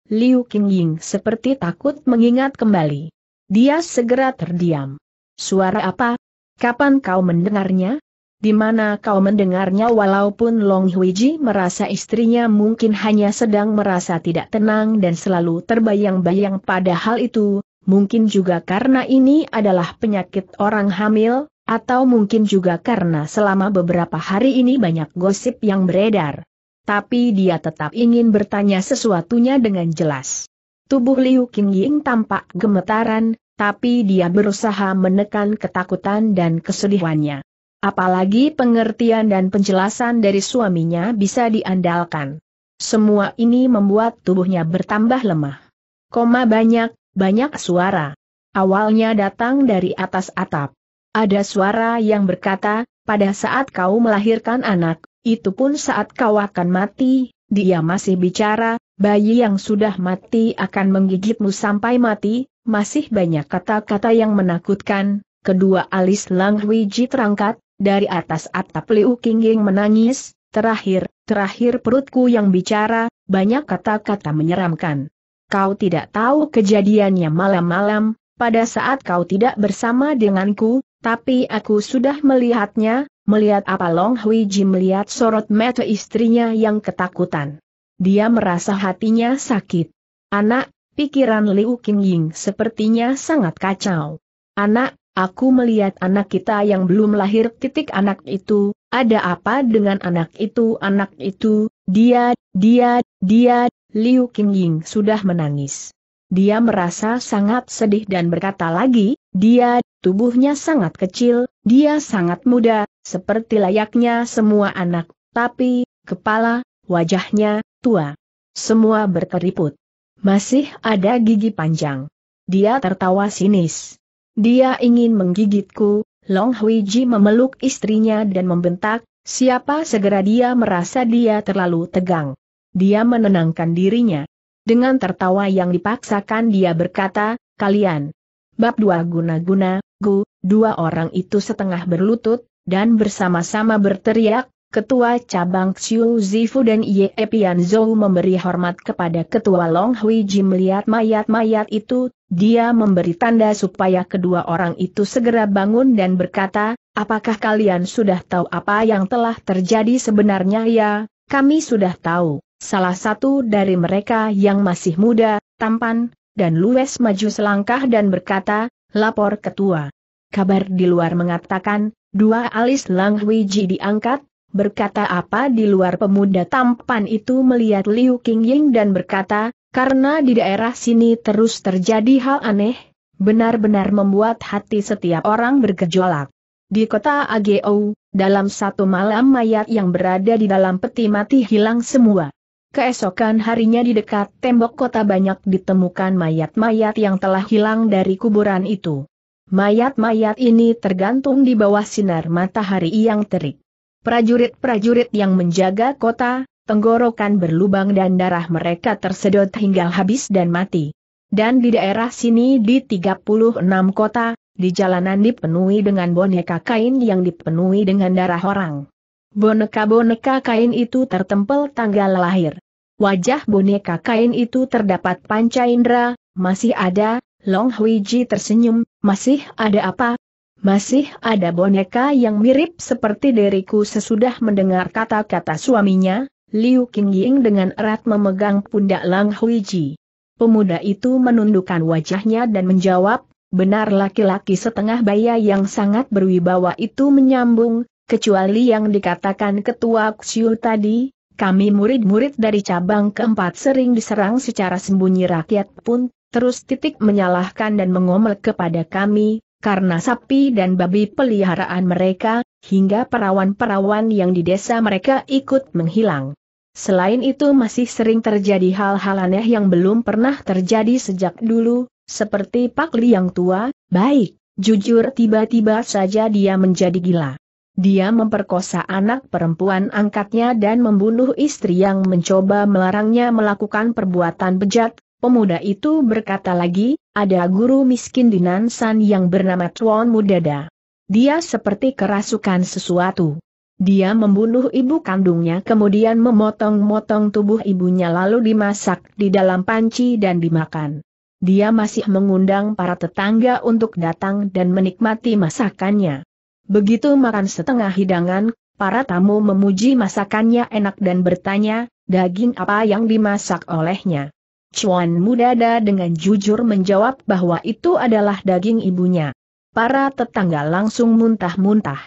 Liu Qingying seperti takut mengingat kembali. Dia segera terdiam. Suara apa? Kapan kau mendengarnya? di mana kau mendengarnya walaupun Long Huiji merasa istrinya mungkin hanya sedang merasa tidak tenang dan selalu terbayang-bayang pada hal itu, mungkin juga karena ini adalah penyakit orang hamil, atau mungkin juga karena selama beberapa hari ini banyak gosip yang beredar. Tapi dia tetap ingin bertanya sesuatunya dengan jelas. Tubuh Liu Qingying tampak gemetaran, tapi dia berusaha menekan ketakutan dan kesedihannya. Apalagi pengertian dan penjelasan dari suaminya bisa diandalkan. Semua ini membuat tubuhnya bertambah lemah. Koma banyak, banyak suara. Awalnya datang dari atas atap. Ada suara yang berkata, pada saat kau melahirkan anak, itu pun saat kau akan mati, dia masih bicara, bayi yang sudah mati akan menggigitmu sampai mati, masih banyak kata-kata yang menakutkan, Kedua alis Lang Wiji terangkat, dari atas atap Liu Qingying menangis, terakhir, terakhir perutku yang bicara, banyak kata-kata menyeramkan. Kau tidak tahu kejadiannya malam-malam, pada saat kau tidak bersama denganku, tapi aku sudah melihatnya, melihat apa Long Hui Ji melihat sorot mata istrinya yang ketakutan. Dia merasa hatinya sakit. Anak, pikiran Liu Qingying sepertinya sangat kacau. Anak, Aku melihat anak kita yang belum lahir titik anak itu, ada apa dengan anak itu anak itu, dia, dia, dia, Liu Qingying sudah menangis. Dia merasa sangat sedih dan berkata lagi, dia, tubuhnya sangat kecil, dia sangat muda, seperti layaknya semua anak, tapi, kepala, wajahnya, tua. Semua berkeriput. Masih ada gigi panjang. Dia tertawa sinis. Dia ingin menggigitku, Long Hui Ji memeluk istrinya dan membentak, siapa segera dia merasa dia terlalu tegang. Dia menenangkan dirinya. Dengan tertawa yang dipaksakan dia berkata, kalian. Bab dua guna-guna, gu, dua orang itu setengah berlutut, dan bersama-sama berteriak, Ketua Cabang Xiu Zifu dan Ye Pian Zhou memberi hormat kepada Ketua Long Hui Ji melihat mayat-mayat itu, dia memberi tanda supaya kedua orang itu segera bangun dan berkata, apakah kalian sudah tahu apa yang telah terjadi sebenarnya ya, kami sudah tahu, salah satu dari mereka yang masih muda, tampan, dan luwes maju selangkah dan berkata, lapor ketua. Kabar di luar mengatakan, dua alis Lang Hui Ji diangkat, Berkata apa di luar pemuda tampan itu melihat Liu Qingying dan berkata, karena di daerah sini terus terjadi hal aneh, benar-benar membuat hati setiap orang bergejolak. Di kota Ageo, dalam satu malam mayat yang berada di dalam peti mati hilang semua. Keesokan harinya di dekat tembok kota banyak ditemukan mayat-mayat yang telah hilang dari kuburan itu. Mayat-mayat ini tergantung di bawah sinar matahari yang terik. Prajurit-prajurit yang menjaga kota, tenggorokan berlubang dan darah mereka tersedot hingga habis dan mati. Dan di daerah sini di 36 kota, di jalanan dipenuhi dengan boneka kain yang dipenuhi dengan darah orang. Boneka-boneka kain itu tertempel tanggal lahir. Wajah boneka kain itu terdapat panca indera, masih ada, Long Huiji tersenyum, masih ada apa, masih ada boneka yang mirip seperti diriku sesudah mendengar kata-kata suaminya, Liu Qingying dengan erat memegang pundak Lang Huiji. Pemuda itu menundukkan wajahnya dan menjawab, benar laki-laki setengah baya yang sangat berwibawa itu menyambung, kecuali yang dikatakan ketua Xiu tadi, kami murid-murid dari cabang keempat sering diserang secara sembunyi rakyat pun, terus titik menyalahkan dan mengomel kepada kami, karena sapi dan babi peliharaan mereka, hingga perawan-perawan yang di desa mereka ikut menghilang. Selain itu masih sering terjadi hal-hal aneh yang belum pernah terjadi sejak dulu, seperti Pak Li yang tua, baik, jujur tiba-tiba saja dia menjadi gila. Dia memperkosa anak perempuan angkatnya dan membunuh istri yang mencoba melarangnya melakukan perbuatan bejat, Pemuda itu berkata lagi, ada guru miskin di Nansan yang bernama Tuan Mudada. Dia seperti kerasukan sesuatu. Dia membunuh ibu kandungnya kemudian memotong-motong tubuh ibunya lalu dimasak di dalam panci dan dimakan. Dia masih mengundang para tetangga untuk datang dan menikmati masakannya. Begitu makan setengah hidangan, para tamu memuji masakannya enak dan bertanya, daging apa yang dimasak olehnya. Chuan Mudada dengan jujur menjawab bahwa itu adalah daging ibunya. Para tetangga langsung muntah-muntah.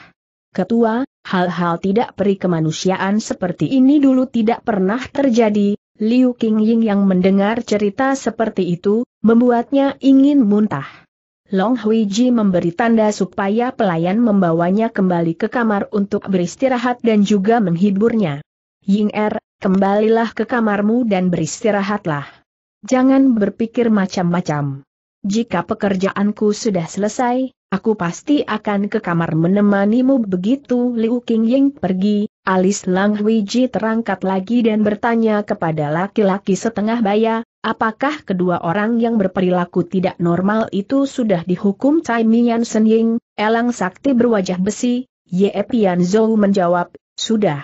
Ketua, hal-hal tidak peri kemanusiaan seperti ini dulu tidak pernah terjadi, Liu Qingying yang mendengar cerita seperti itu, membuatnya ingin muntah. Long Huiji memberi tanda supaya pelayan membawanya kembali ke kamar untuk beristirahat dan juga menghiburnya. Ying Er, kembalilah ke kamarmu dan beristirahatlah jangan berpikir macam-macam. Jika pekerjaanku sudah selesai, aku pasti akan ke kamar menemanimu begitu Liu Qingying pergi, alis Lang Huiji terangkat lagi dan bertanya kepada laki-laki setengah baya, apakah kedua orang yang berperilaku tidak normal itu sudah dihukum Cai Mian Senying, Elang Sakti berwajah besi, Ye Pian Zhou menjawab, sudah.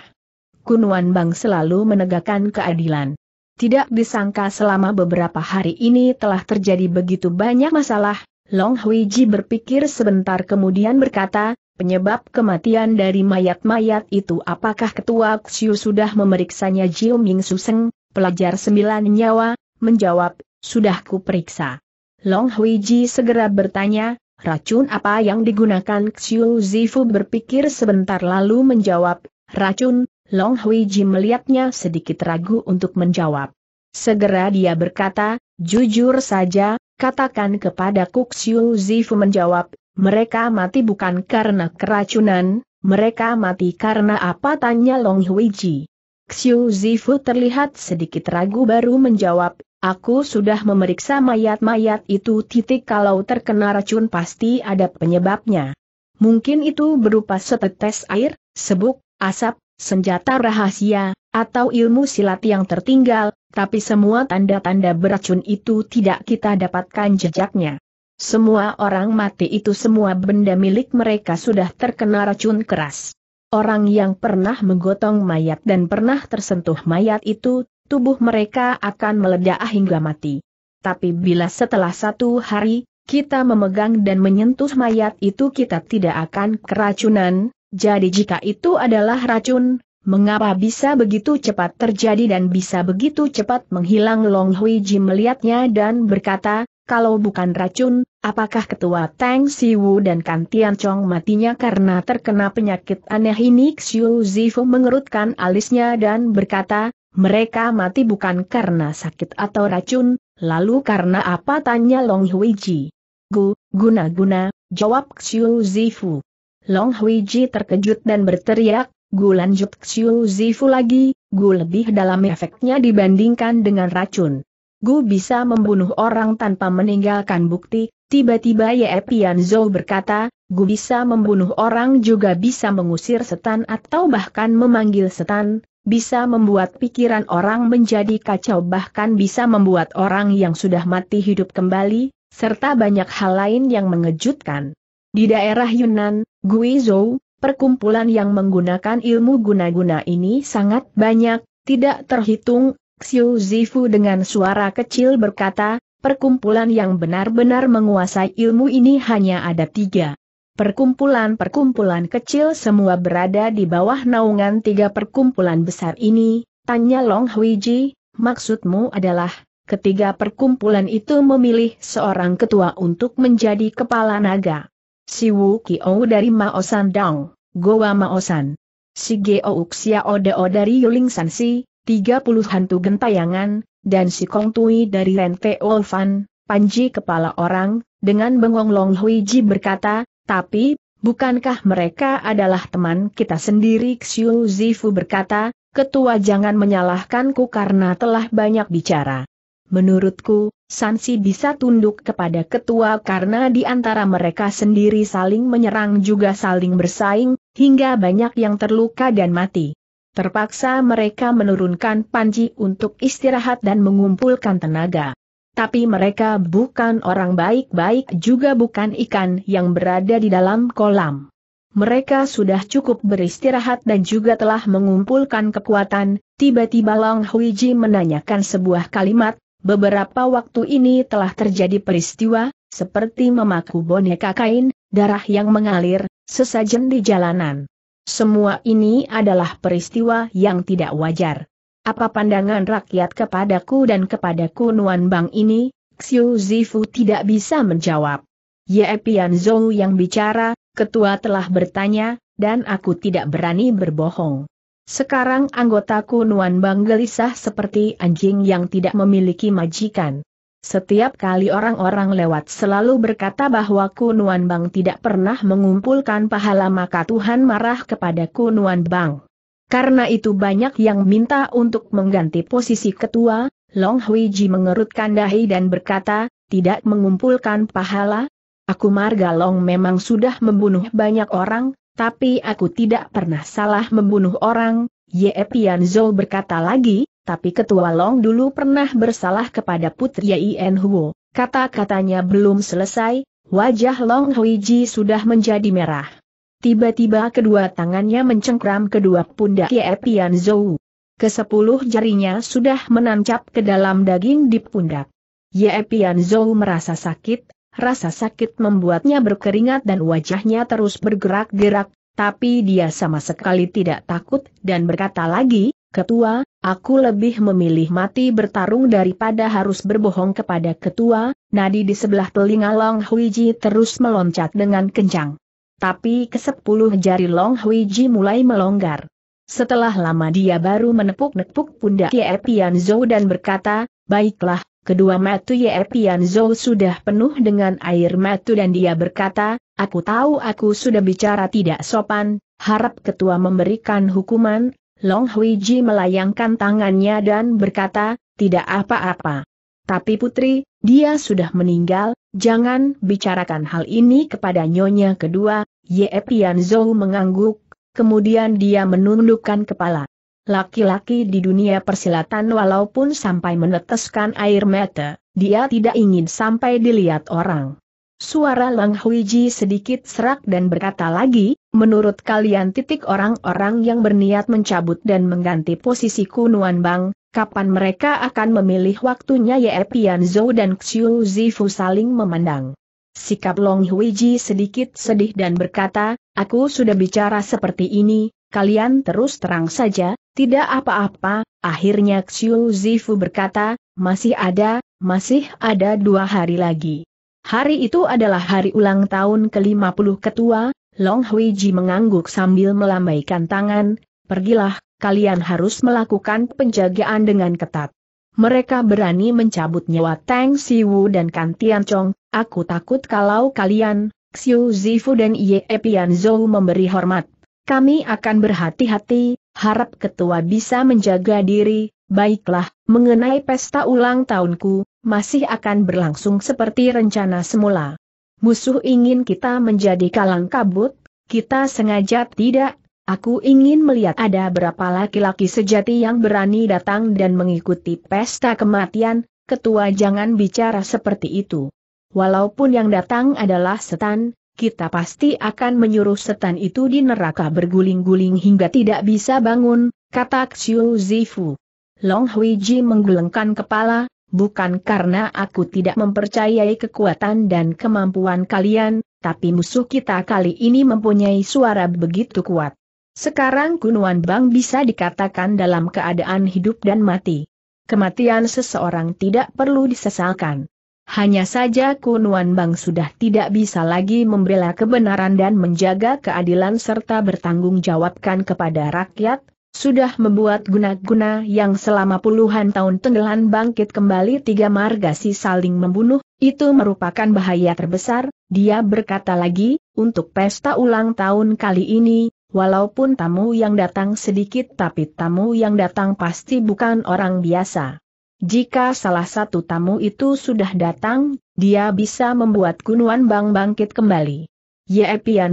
Kunuan Bang selalu menegakkan keadilan. Tidak disangka selama beberapa hari ini telah terjadi begitu banyak masalah, Long Huiji berpikir sebentar kemudian berkata, penyebab kematian dari mayat-mayat itu apakah ketua Xiu sudah memeriksanya Jiu Ming Suseng, pelajar sembilan nyawa, menjawab, sudah ku periksa. Long Huiji segera bertanya, racun apa yang digunakan Xiu Zifu berpikir sebentar lalu menjawab, racun, Long Hui Ji melihatnya sedikit ragu untuk menjawab. Segera dia berkata, jujur saja, katakan kepada Kuk Xiu Zifu menjawab, mereka mati bukan karena keracunan, mereka mati karena apa tanya Long Hui Ji. Xiu Zifu terlihat sedikit ragu baru menjawab, aku sudah memeriksa mayat-mayat itu titik kalau terkena racun pasti ada penyebabnya. Mungkin itu berupa setetes air, sebuk, asap, senjata rahasia, atau ilmu silat yang tertinggal, tapi semua tanda-tanda beracun itu tidak kita dapatkan jejaknya. Semua orang mati itu semua benda milik mereka sudah terkena racun keras. Orang yang pernah menggotong mayat dan pernah tersentuh mayat itu, tubuh mereka akan meledak hingga mati. Tapi bila setelah satu hari, kita memegang dan menyentuh mayat itu kita tidak akan keracunan, jadi jika itu adalah racun, mengapa bisa begitu cepat terjadi dan bisa begitu cepat menghilang Long Hui Ji melihatnya dan berkata, kalau bukan racun, apakah ketua Tang Siwu dan Kan Tian Chong matinya karena terkena penyakit aneh ini Xiu Zifu mengerutkan alisnya dan berkata, mereka mati bukan karena sakit atau racun, lalu karena apa tanya Long Hui Ji. Gu, guna-guna, jawab Xiu Zifu. Long Hui Ji terkejut dan berteriak, Gulan Xiu Zifu lagi, Gu lebih dalam efeknya dibandingkan dengan racun. Gu bisa membunuh orang tanpa meninggalkan bukti, tiba-tiba Ye Pian Zhou berkata, Gu bisa membunuh orang juga bisa mengusir setan atau bahkan memanggil setan, bisa membuat pikiran orang menjadi kacau bahkan bisa membuat orang yang sudah mati hidup kembali, serta banyak hal lain yang mengejutkan. Di daerah Yunnan, Guizhou, perkumpulan yang menggunakan ilmu guna-guna ini sangat banyak, tidak terhitung, Xiu Zifu dengan suara kecil berkata, perkumpulan yang benar-benar menguasai ilmu ini hanya ada tiga. Perkumpulan-perkumpulan kecil semua berada di bawah naungan tiga perkumpulan besar ini, tanya Long Huiji, maksudmu adalah, ketiga perkumpulan itu memilih seorang ketua untuk menjadi kepala naga. Si Wu Kio dari Mao Sandang, Goa Mao San. Si Geo Uxia O dari Yuling San Sansi, 30 hantu gentayangan, dan si Kong Tui dari Rente Olvan, Panji Kepala Orang, dengan bengong Long Hui Ji berkata, tapi, bukankah mereka adalah teman kita sendiri Xiu Zifu berkata, ketua jangan menyalahkanku karena telah banyak bicara. Menurutku, Sansi bisa tunduk kepada ketua karena di antara mereka sendiri saling menyerang juga saling bersaing, hingga banyak yang terluka dan mati. Terpaksa mereka menurunkan Panji untuk istirahat dan mengumpulkan tenaga. Tapi mereka bukan orang baik-baik juga bukan ikan yang berada di dalam kolam. Mereka sudah cukup beristirahat dan juga telah mengumpulkan kekuatan, tiba-tiba Long Huiji menanyakan sebuah kalimat, Beberapa waktu ini telah terjadi peristiwa, seperti memaku boneka kain, darah yang mengalir, sesajen di jalanan. Semua ini adalah peristiwa yang tidak wajar. Apa pandangan rakyat kepadaku dan kepadaku Nuan Bang ini? Xiu Zifu tidak bisa menjawab. Ye Pian Zhou yang bicara, ketua telah bertanya, dan aku tidak berani berbohong. Sekarang anggotaku Nuan Bang gelisah seperti anjing yang tidak memiliki majikan. Setiap kali orang-orang lewat selalu berkata bahwa Kunuan Bang tidak pernah mengumpulkan pahala maka Tuhan marah kepada Kunuan Bang. Karena itu banyak yang minta untuk mengganti posisi ketua, Long Huiji mengerutkan dahi dan berkata, tidak mengumpulkan pahala? Aku Marga Long memang sudah membunuh banyak orang, tapi aku tidak pernah salah membunuh orang, Ye Tianzou berkata lagi, tapi Ketua Long dulu pernah bersalah kepada Putri Yen Huo. Kata-katanya belum selesai, wajah Long Huiji sudah menjadi merah. Tiba-tiba kedua tangannya mencengkram kedua pundak Ye Tianzou. Kesepuluh jarinya sudah menancap ke dalam daging di pundak. Ye Pian merasa sakit, Rasa sakit membuatnya berkeringat dan wajahnya terus bergerak-gerak, tapi dia sama sekali tidak takut dan berkata lagi, Ketua, aku lebih memilih mati bertarung daripada harus berbohong kepada ketua, nadi di sebelah telinga Long Huiji terus meloncat dengan kencang. Tapi kesepuluh jari Long Huiji mulai melonggar. Setelah lama dia baru menepuk-nepuk pundak Ye Zhou dan berkata, Baiklah, Kedua matu Ye Zhou sudah penuh dengan air matu dan dia berkata, aku tahu aku sudah bicara tidak sopan, harap ketua memberikan hukuman, Long Huiji melayangkan tangannya dan berkata, tidak apa-apa. Tapi putri, dia sudah meninggal, jangan bicarakan hal ini kepada nyonya kedua, Ye Zhou mengangguk, kemudian dia menundukkan kepala. Laki-laki di dunia persilatan walaupun sampai meneteskan air mata, dia tidak ingin sampai dilihat orang. Suara Lang Huiji sedikit serak dan berkata lagi, menurut kalian titik orang-orang yang berniat mencabut dan mengganti posisi Kunuan Bang, kapan mereka akan memilih waktunya Ye Zhou dan Xiu Zifu saling memandang. Sikap Long Huiji sedikit sedih dan berkata, aku sudah bicara seperti ini, kalian terus terang saja, tidak apa-apa, akhirnya Xiu Zifu berkata, masih ada, masih ada dua hari lagi. Hari itu adalah hari ulang tahun ke-50 ketua, Long Hui Ji mengangguk sambil melambaikan tangan, pergilah, kalian harus melakukan penjagaan dengan ketat. Mereka berani mencabut nyawa Tang Siwu dan Kan Tian Chong, aku takut kalau kalian, Xiu Zifu dan Ye Pian Zhou memberi hormat kami akan berhati-hati, harap ketua bisa menjaga diri, baiklah, mengenai pesta ulang tahunku, masih akan berlangsung seperti rencana semula. Musuh ingin kita menjadi kalang kabut, kita sengaja tidak, aku ingin melihat ada berapa laki-laki sejati yang berani datang dan mengikuti pesta kematian, ketua jangan bicara seperti itu. Walaupun yang datang adalah setan, kita pasti akan menyuruh setan itu di neraka berguling-guling hingga tidak bisa bangun, kata Xiu Zifu. Long Hui Ji menggelengkan kepala, bukan karena aku tidak mempercayai kekuatan dan kemampuan kalian, tapi musuh kita kali ini mempunyai suara begitu kuat. Sekarang Kunuan Bang bisa dikatakan dalam keadaan hidup dan mati. Kematian seseorang tidak perlu disesalkan. Hanya saja Kunuan Bang sudah tidak bisa lagi membela kebenaran dan menjaga keadilan serta bertanggung jawabkan kepada rakyat, sudah membuat guna-guna yang selama puluhan tahun tenggelam bangkit kembali tiga marga si saling membunuh, itu merupakan bahaya terbesar, dia berkata lagi, untuk pesta ulang tahun kali ini, walaupun tamu yang datang sedikit tapi tamu yang datang pasti bukan orang biasa. Jika salah satu tamu itu sudah datang, dia bisa membuat kunuan Bang bangkit kembali. Ye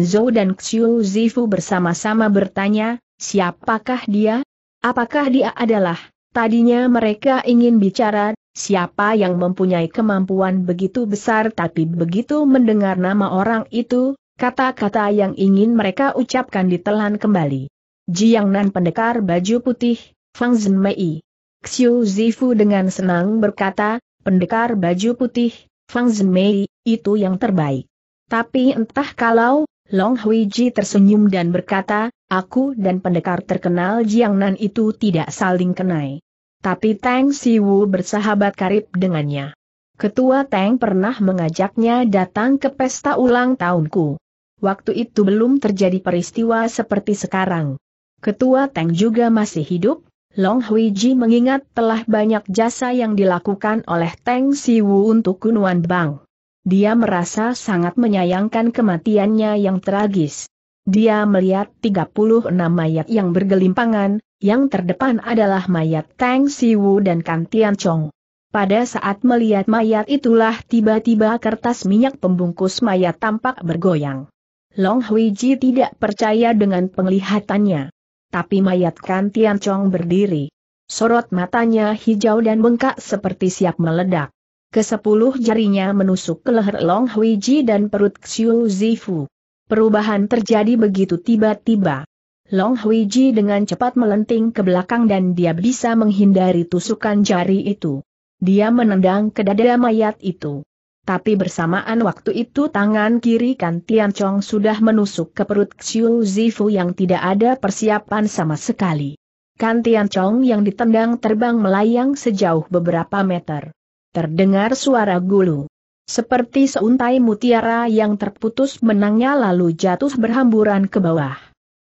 Zhou dan Xiu Zifu bersama-sama bertanya, siapakah dia? Apakah dia adalah? Tadinya mereka ingin bicara, siapa yang mempunyai kemampuan begitu besar tapi begitu mendengar nama orang itu, kata-kata yang ingin mereka ucapkan ditelan kembali. Jiang Nan pendekar baju putih, Fang Zhenmei, Xiu Zifu dengan senang berkata, pendekar baju putih, Fang Zimei, itu yang terbaik. Tapi entah kalau, Long Huiji tersenyum dan berkata, aku dan pendekar terkenal Jiang Nan itu tidak saling kenai. Tapi Tang Siwu bersahabat karib dengannya. Ketua Tang pernah mengajaknya datang ke pesta ulang tahunku. Waktu itu belum terjadi peristiwa seperti sekarang. Ketua Tang juga masih hidup, Long Hui Ji mengingat telah banyak jasa yang dilakukan oleh Teng Siwu untuk Kunuan Bang. Dia merasa sangat menyayangkan kematiannya yang tragis. Dia melihat 36 mayat yang bergelimpangan, yang terdepan adalah mayat Teng Siwu dan Kan Tian Chong. Pada saat melihat mayat itulah tiba-tiba kertas minyak pembungkus mayat tampak bergoyang. Long Hui Ji tidak percaya dengan penglihatannya tapi mayat Kan Tian Chong berdiri. Sorot matanya hijau dan bengkak seperti siap meledak. Kesepuluh jarinya menusuk ke leher Long Hui Ji dan perut Xiu Zifu. Perubahan terjadi begitu tiba-tiba. Long Hui Ji dengan cepat melenting ke belakang dan dia bisa menghindari tusukan jari itu. Dia menendang ke dada mayat itu. Tapi bersamaan waktu itu tangan kiri kan Tian Chong sudah menusuk ke perut Xiu Zifu yang tidak ada persiapan sama sekali. Kan Tian Chong yang ditendang terbang melayang sejauh beberapa meter. Terdengar suara gulu. Seperti seuntai mutiara yang terputus menangnya lalu jatuh berhamburan ke bawah.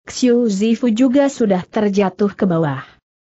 Xiu Zifu juga sudah terjatuh ke bawah.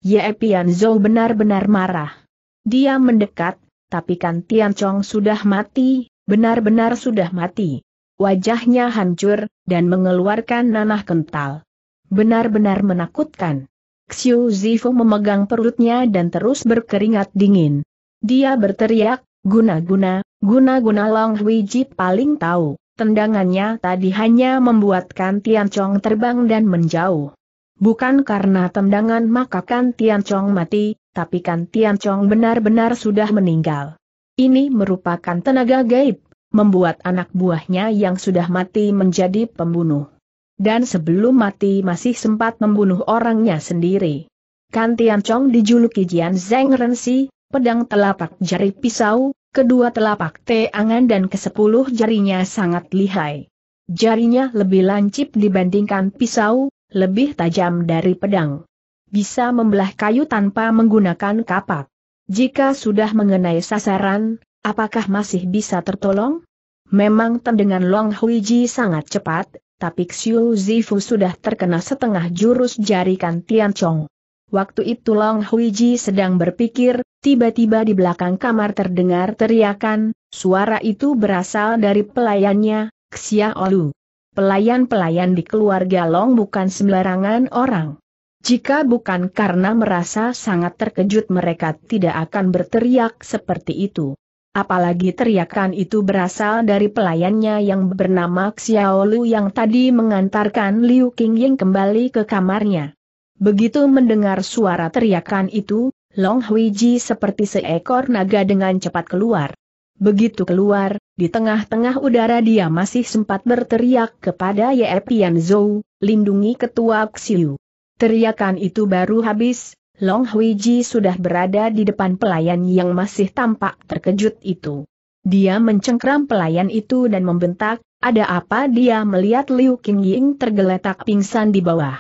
Ye Pian Zhou benar-benar marah. Dia mendekat tapi kan Tian Chong sudah mati, benar-benar sudah mati. Wajahnya hancur, dan mengeluarkan nanah kental. Benar-benar menakutkan. Xiu Zifu memegang perutnya dan terus berkeringat dingin. Dia berteriak, guna-guna, guna-guna Long Hui paling tahu. Tendangannya tadi hanya membuatkan Tian Chong terbang dan menjauh. Bukan karena tendangan maka Kan Tian Chong mati, tapi kan Tian Chong benar-benar sudah meninggal. Ini merupakan tenaga gaib, membuat anak buahnya yang sudah mati menjadi pembunuh. Dan sebelum mati masih sempat membunuh orangnya sendiri. Kan Tian Chong dijuluki Jian Zeng Rensi, pedang telapak jari pisau, kedua telapak teangan dan kesepuluh jarinya sangat lihai. Jarinya lebih lancip dibandingkan pisau, lebih tajam dari pedang bisa membelah kayu tanpa menggunakan kapak. Jika sudah mengenai sasaran, apakah masih bisa tertolong? Memang tendangan Long Huiji sangat cepat, tapi Xiu Zifu sudah terkena setengah jurus jarikan Tian Chong. Waktu itu Long Huiji sedang berpikir, tiba-tiba di belakang kamar terdengar teriakan, suara itu berasal dari pelayannya, Xia Olu. Pelayan-pelayan di keluarga Long bukan sembarangan orang jika bukan karena merasa sangat terkejut mereka tidak akan berteriak seperti itu. Apalagi teriakan itu berasal dari pelayannya yang bernama Xiao Lu yang tadi mengantarkan Liu Qingying kembali ke kamarnya. Begitu mendengar suara teriakan itu, Long Huiji seperti seekor naga dengan cepat keluar. Begitu keluar, di tengah-tengah udara dia masih sempat berteriak kepada Ye Pian Zhou, lindungi ketua Xiu. Teriakan itu baru habis, Long Huiji sudah berada di depan pelayan yang masih tampak terkejut itu. Dia mencengkram pelayan itu dan membentak, ada apa dia melihat Liu Qingying tergeletak pingsan di bawah.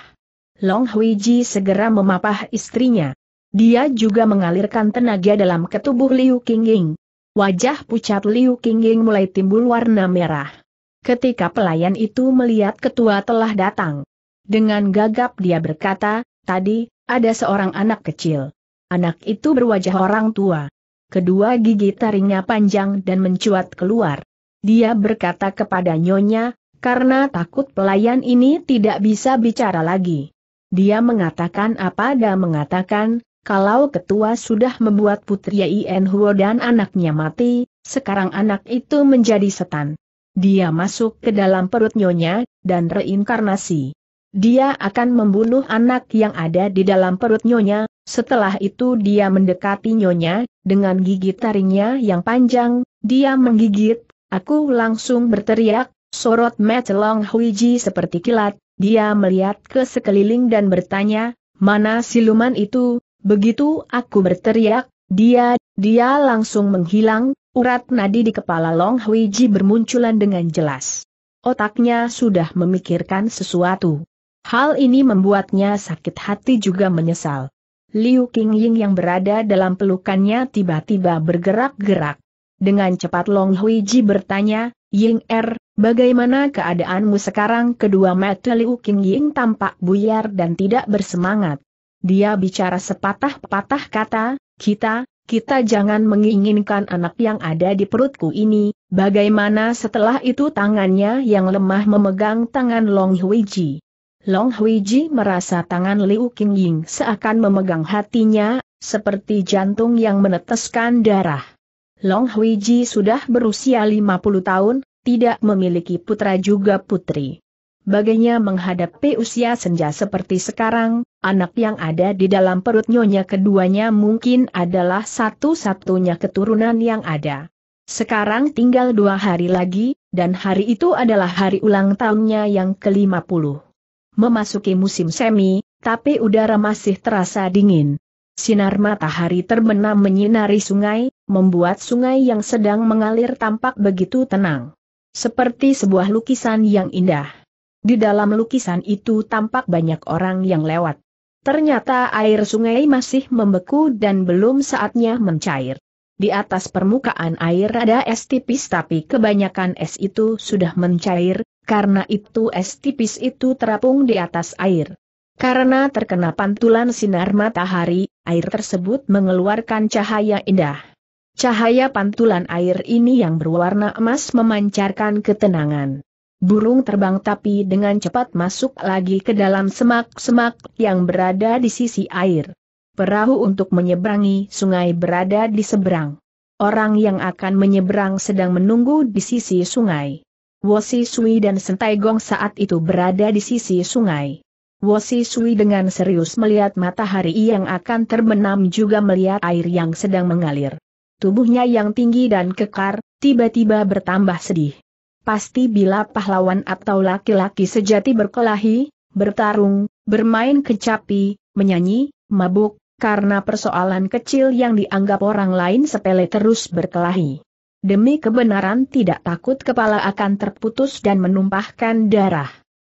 Long Huiji segera memapah istrinya. Dia juga mengalirkan tenaga dalam ketubuh Liu Qingying. Wajah pucat Liu Qingying mulai timbul warna merah. Ketika pelayan itu melihat ketua telah datang, dengan gagap dia berkata, tadi, ada seorang anak kecil. Anak itu berwajah orang tua. Kedua gigi taringnya panjang dan mencuat keluar. Dia berkata kepada nyonya, karena takut pelayan ini tidak bisa bicara lagi. Dia mengatakan apa dia mengatakan, kalau ketua sudah membuat putri Ien Huo dan anaknya mati, sekarang anak itu menjadi setan. Dia masuk ke dalam perut nyonya, dan reinkarnasi. Dia akan membunuh anak yang ada di dalam perut nyonya, setelah itu dia mendekati nyonya, dengan gigi taringnya yang panjang, dia menggigit, aku langsung berteriak, sorot Metelong Huiji seperti kilat, dia melihat ke sekeliling dan bertanya, mana siluman itu, begitu aku berteriak, dia, dia langsung menghilang, urat nadi di kepala Long Huiji bermunculan dengan jelas. Otaknya sudah memikirkan sesuatu. Hal ini membuatnya sakit hati juga menyesal. Liu Qingying yang berada dalam pelukannya tiba-tiba bergerak-gerak. Dengan cepat Long Hui Ji bertanya, Ying Er, bagaimana keadaanmu sekarang? Kedua mata Liu Qingying tampak buyar dan tidak bersemangat. Dia bicara sepatah-patah kata, kita, kita jangan menginginkan anak yang ada di perutku ini, bagaimana setelah itu tangannya yang lemah memegang tangan Long Hui Ji. Long Hui Ji merasa tangan Liu Qingying seakan memegang hatinya, seperti jantung yang meneteskan darah. Long Hui Ji sudah berusia 50 tahun, tidak memiliki putra juga putri. Baginya menghadapi usia senja seperti sekarang, anak yang ada di dalam perut nyonya keduanya mungkin adalah satu-satunya keturunan yang ada. Sekarang tinggal dua hari lagi, dan hari itu adalah hari ulang tahunnya yang ke-50 memasuki musim semi, tapi udara masih terasa dingin. Sinar matahari terbenam menyinari sungai, membuat sungai yang sedang mengalir tampak begitu tenang. Seperti sebuah lukisan yang indah. Di dalam lukisan itu tampak banyak orang yang lewat. Ternyata air sungai masih membeku dan belum saatnya mencair. Di atas permukaan air ada es tipis tapi kebanyakan es itu sudah mencair, karena itu es tipis itu terapung di atas air. Karena terkena pantulan sinar matahari, air tersebut mengeluarkan cahaya indah. Cahaya pantulan air ini yang berwarna emas memancarkan ketenangan. Burung terbang tapi dengan cepat masuk lagi ke dalam semak-semak yang berada di sisi air. Perahu untuk menyeberangi sungai berada di seberang. Orang yang akan menyeberang sedang menunggu di sisi sungai. Wosi Sui dan Sentai Gong saat itu berada di sisi sungai. Wosi Sui dengan serius melihat matahari yang akan terbenam juga melihat air yang sedang mengalir. Tubuhnya yang tinggi dan kekar, tiba-tiba bertambah sedih. Pasti bila pahlawan atau laki-laki sejati berkelahi, bertarung, bermain kecapi, menyanyi, mabuk, karena persoalan kecil yang dianggap orang lain sepele terus berkelahi. Demi kebenaran tidak takut kepala akan terputus dan menumpahkan darah.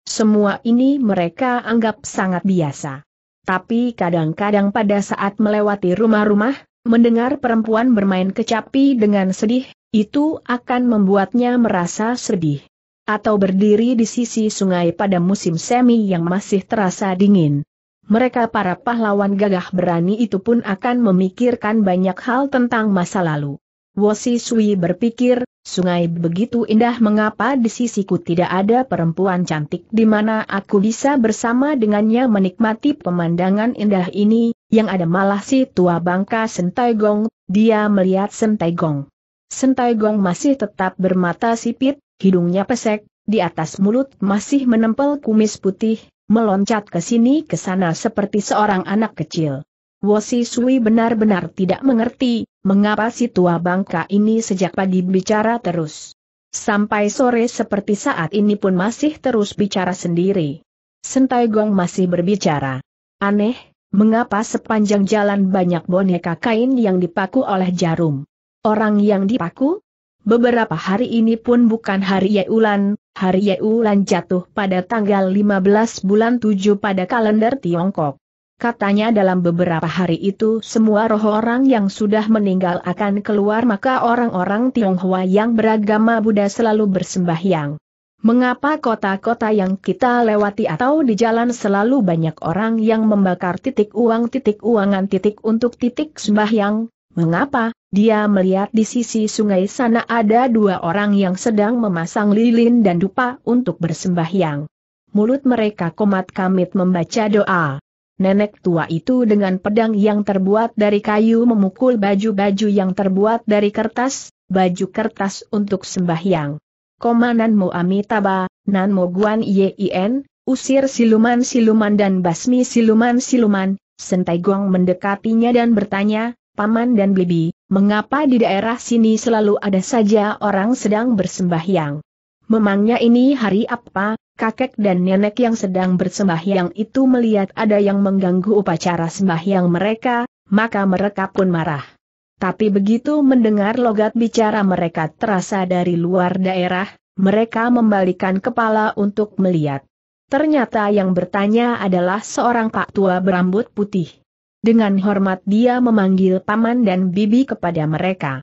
Semua ini mereka anggap sangat biasa. Tapi kadang-kadang pada saat melewati rumah-rumah, mendengar perempuan bermain kecapi dengan sedih, itu akan membuatnya merasa sedih. Atau berdiri di sisi sungai pada musim semi yang masih terasa dingin. Mereka para pahlawan gagah berani itu pun akan memikirkan banyak hal tentang masa lalu. Wosi Sui berpikir, sungai begitu indah mengapa di sisiku tidak ada perempuan cantik di mana aku bisa bersama dengannya menikmati pemandangan indah ini, yang ada malah si tua bangka Sentai Gong, dia melihat Sentai Gong. Sentai Gong masih tetap bermata sipit, hidungnya pesek, di atas mulut masih menempel kumis putih, meloncat ke sini ke sana seperti seorang anak kecil. Wosi Sui benar-benar tidak mengerti, mengapa si tua bangka ini sejak pagi bicara terus. Sampai sore seperti saat ini pun masih terus bicara sendiri. Sentai Gong masih berbicara. Aneh, mengapa sepanjang jalan banyak boneka kain yang dipaku oleh jarum? Orang yang dipaku? Beberapa hari ini pun bukan hari Yeulan, hari Yeulan jatuh pada tanggal 15 bulan 7 pada kalender Tiongkok. Katanya dalam beberapa hari itu semua roh orang yang sudah meninggal akan keluar maka orang-orang Tionghoa yang beragama Buddha selalu bersembahyang. Mengapa kota-kota yang kita lewati atau di jalan selalu banyak orang yang membakar titik uang titik uangan titik untuk titik sembahyang? Mengapa? Dia melihat di sisi sungai sana ada dua orang yang sedang memasang lilin dan dupa untuk bersembahyang. Mulut mereka komat kamit membaca doa nenek tua itu dengan pedang yang terbuat dari kayu memukul baju-baju yang terbuat dari kertas, baju kertas untuk sembahyang. Komandan Mo Amitaba Nan Moguan Guan Yin, usir siluman-siluman dan basmi siluman-siluman, Sentai Guang mendekatinya dan bertanya, Paman dan Bibi, mengapa di daerah sini selalu ada saja orang sedang bersembahyang? Memangnya ini hari apa, kakek dan nenek yang sedang bersembahyang itu melihat ada yang mengganggu upacara sembahyang mereka, maka mereka pun marah. Tapi begitu mendengar logat bicara mereka terasa dari luar daerah, mereka membalikan kepala untuk melihat. Ternyata yang bertanya adalah seorang pak tua berambut putih. Dengan hormat dia memanggil paman dan bibi kepada mereka.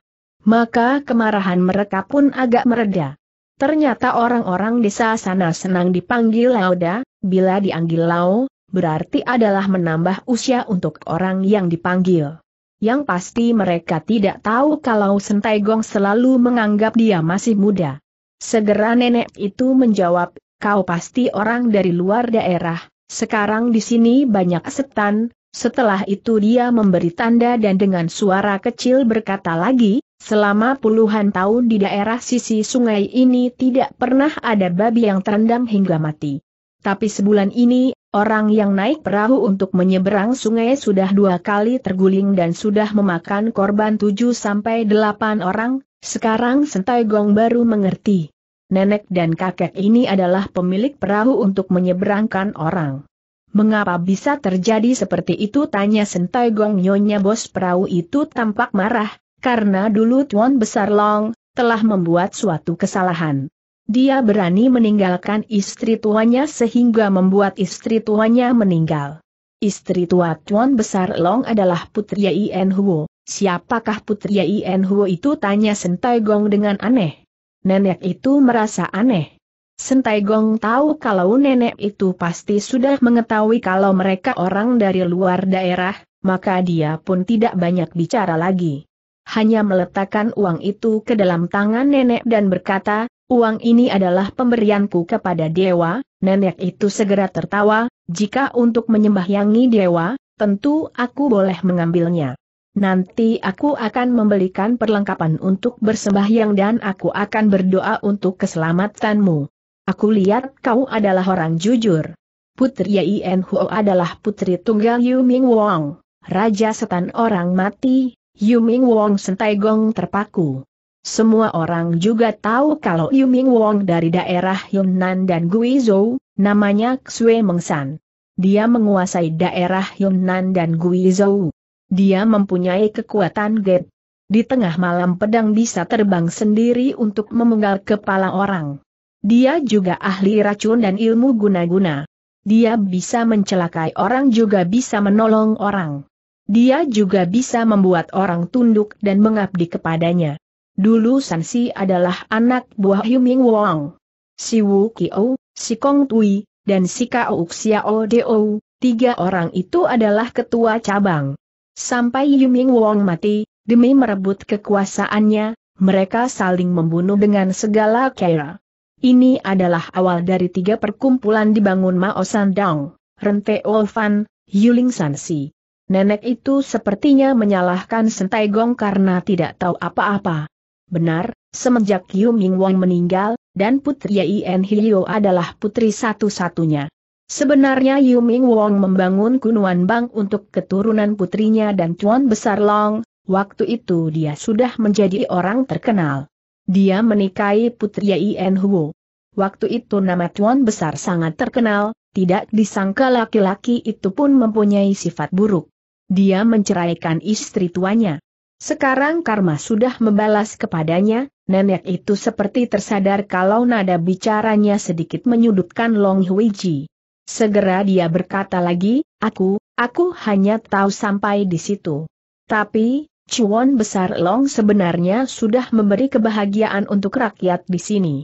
Maka kemarahan mereka pun agak meredah. Ternyata orang-orang desa sana senang dipanggil Lauda, bila dianggil lau, berarti adalah menambah usia untuk orang yang dipanggil. Yang pasti mereka tidak tahu kalau Sentai Gong selalu menganggap dia masih muda. Segera nenek itu menjawab, kau pasti orang dari luar daerah, sekarang di sini banyak setan, setelah itu dia memberi tanda dan dengan suara kecil berkata lagi, Selama puluhan tahun di daerah sisi sungai ini tidak pernah ada babi yang terendam hingga mati. Tapi sebulan ini, orang yang naik perahu untuk menyeberang sungai sudah dua kali terguling dan sudah memakan korban 7-8 orang, sekarang Sentai Gong baru mengerti. Nenek dan kakek ini adalah pemilik perahu untuk menyeberangkan orang. Mengapa bisa terjadi seperti itu tanya Sentai Gong nyonya bos perahu itu tampak marah, karena dulu Tuan Besar Long telah membuat suatu kesalahan. Dia berani meninggalkan istri tuanya sehingga membuat istri tuanya meninggal. Istri tua Tuan Besar Long adalah putri Ien Huo. Siapakah putri Ien Huo itu tanya Sentai Gong dengan aneh. Nenek itu merasa aneh. Sentai Gong tahu kalau nenek itu pasti sudah mengetahui kalau mereka orang dari luar daerah, maka dia pun tidak banyak bicara lagi hanya meletakkan uang itu ke dalam tangan nenek dan berkata, uang ini adalah pemberianku kepada dewa, nenek itu segera tertawa, jika untuk menyembahyangi dewa, tentu aku boleh mengambilnya. Nanti aku akan membelikan perlengkapan untuk bersembahyang dan aku akan berdoa untuk keselamatanmu. Aku lihat kau adalah orang jujur. Putri Yin Huo adalah putri tunggal Yu Ming Wong, Raja Setan Orang Mati, Yuming Ming Wong Gong terpaku. Semua orang juga tahu kalau Yuming Ming Wong dari daerah Yunnan dan Guizhou, namanya Xue Mengsan. Dia menguasai daerah Yunnan dan Guizhou. Dia mempunyai kekuatan get. Di tengah malam pedang bisa terbang sendiri untuk memenggal kepala orang. Dia juga ahli racun dan ilmu guna-guna. Dia bisa mencelakai orang juga bisa menolong orang. Dia juga bisa membuat orang tunduk dan mengabdi kepadanya. Dulu Sansi adalah anak buah Yuming Wong. Si Wu Kio, si Kong Tui, dan si Kao Xiao Deo, tiga orang itu adalah ketua cabang. Sampai Yuming Wong mati, demi merebut kekuasaannya, mereka saling membunuh dengan segala cara. Ini adalah awal dari tiga perkumpulan dibangun Mao Sandang, Rente Olfan, Yuling Sansi. Nenek itu sepertinya menyalahkan Sentai Gong karena tidak tahu apa-apa. Benar, semenjak Yu Ming Wong meninggal, dan putri Yen Hyo adalah putri satu-satunya. Sebenarnya Yu Ming Wong membangun Kunuan Bang untuk keturunan putrinya dan Tuan Besar Long, waktu itu dia sudah menjadi orang terkenal. Dia menikahi putri Yen Huo. Waktu itu nama Tuan Besar sangat terkenal, tidak disangka laki-laki itu pun mempunyai sifat buruk. Dia menceraikan istri tuanya. Sekarang karma sudah membalas kepadanya, nenek itu seperti tersadar kalau nada bicaranya sedikit menyudutkan Long Huiji. Segera dia berkata lagi, aku, aku hanya tahu sampai di situ. Tapi, Cuan Besar Long sebenarnya sudah memberi kebahagiaan untuk rakyat di sini.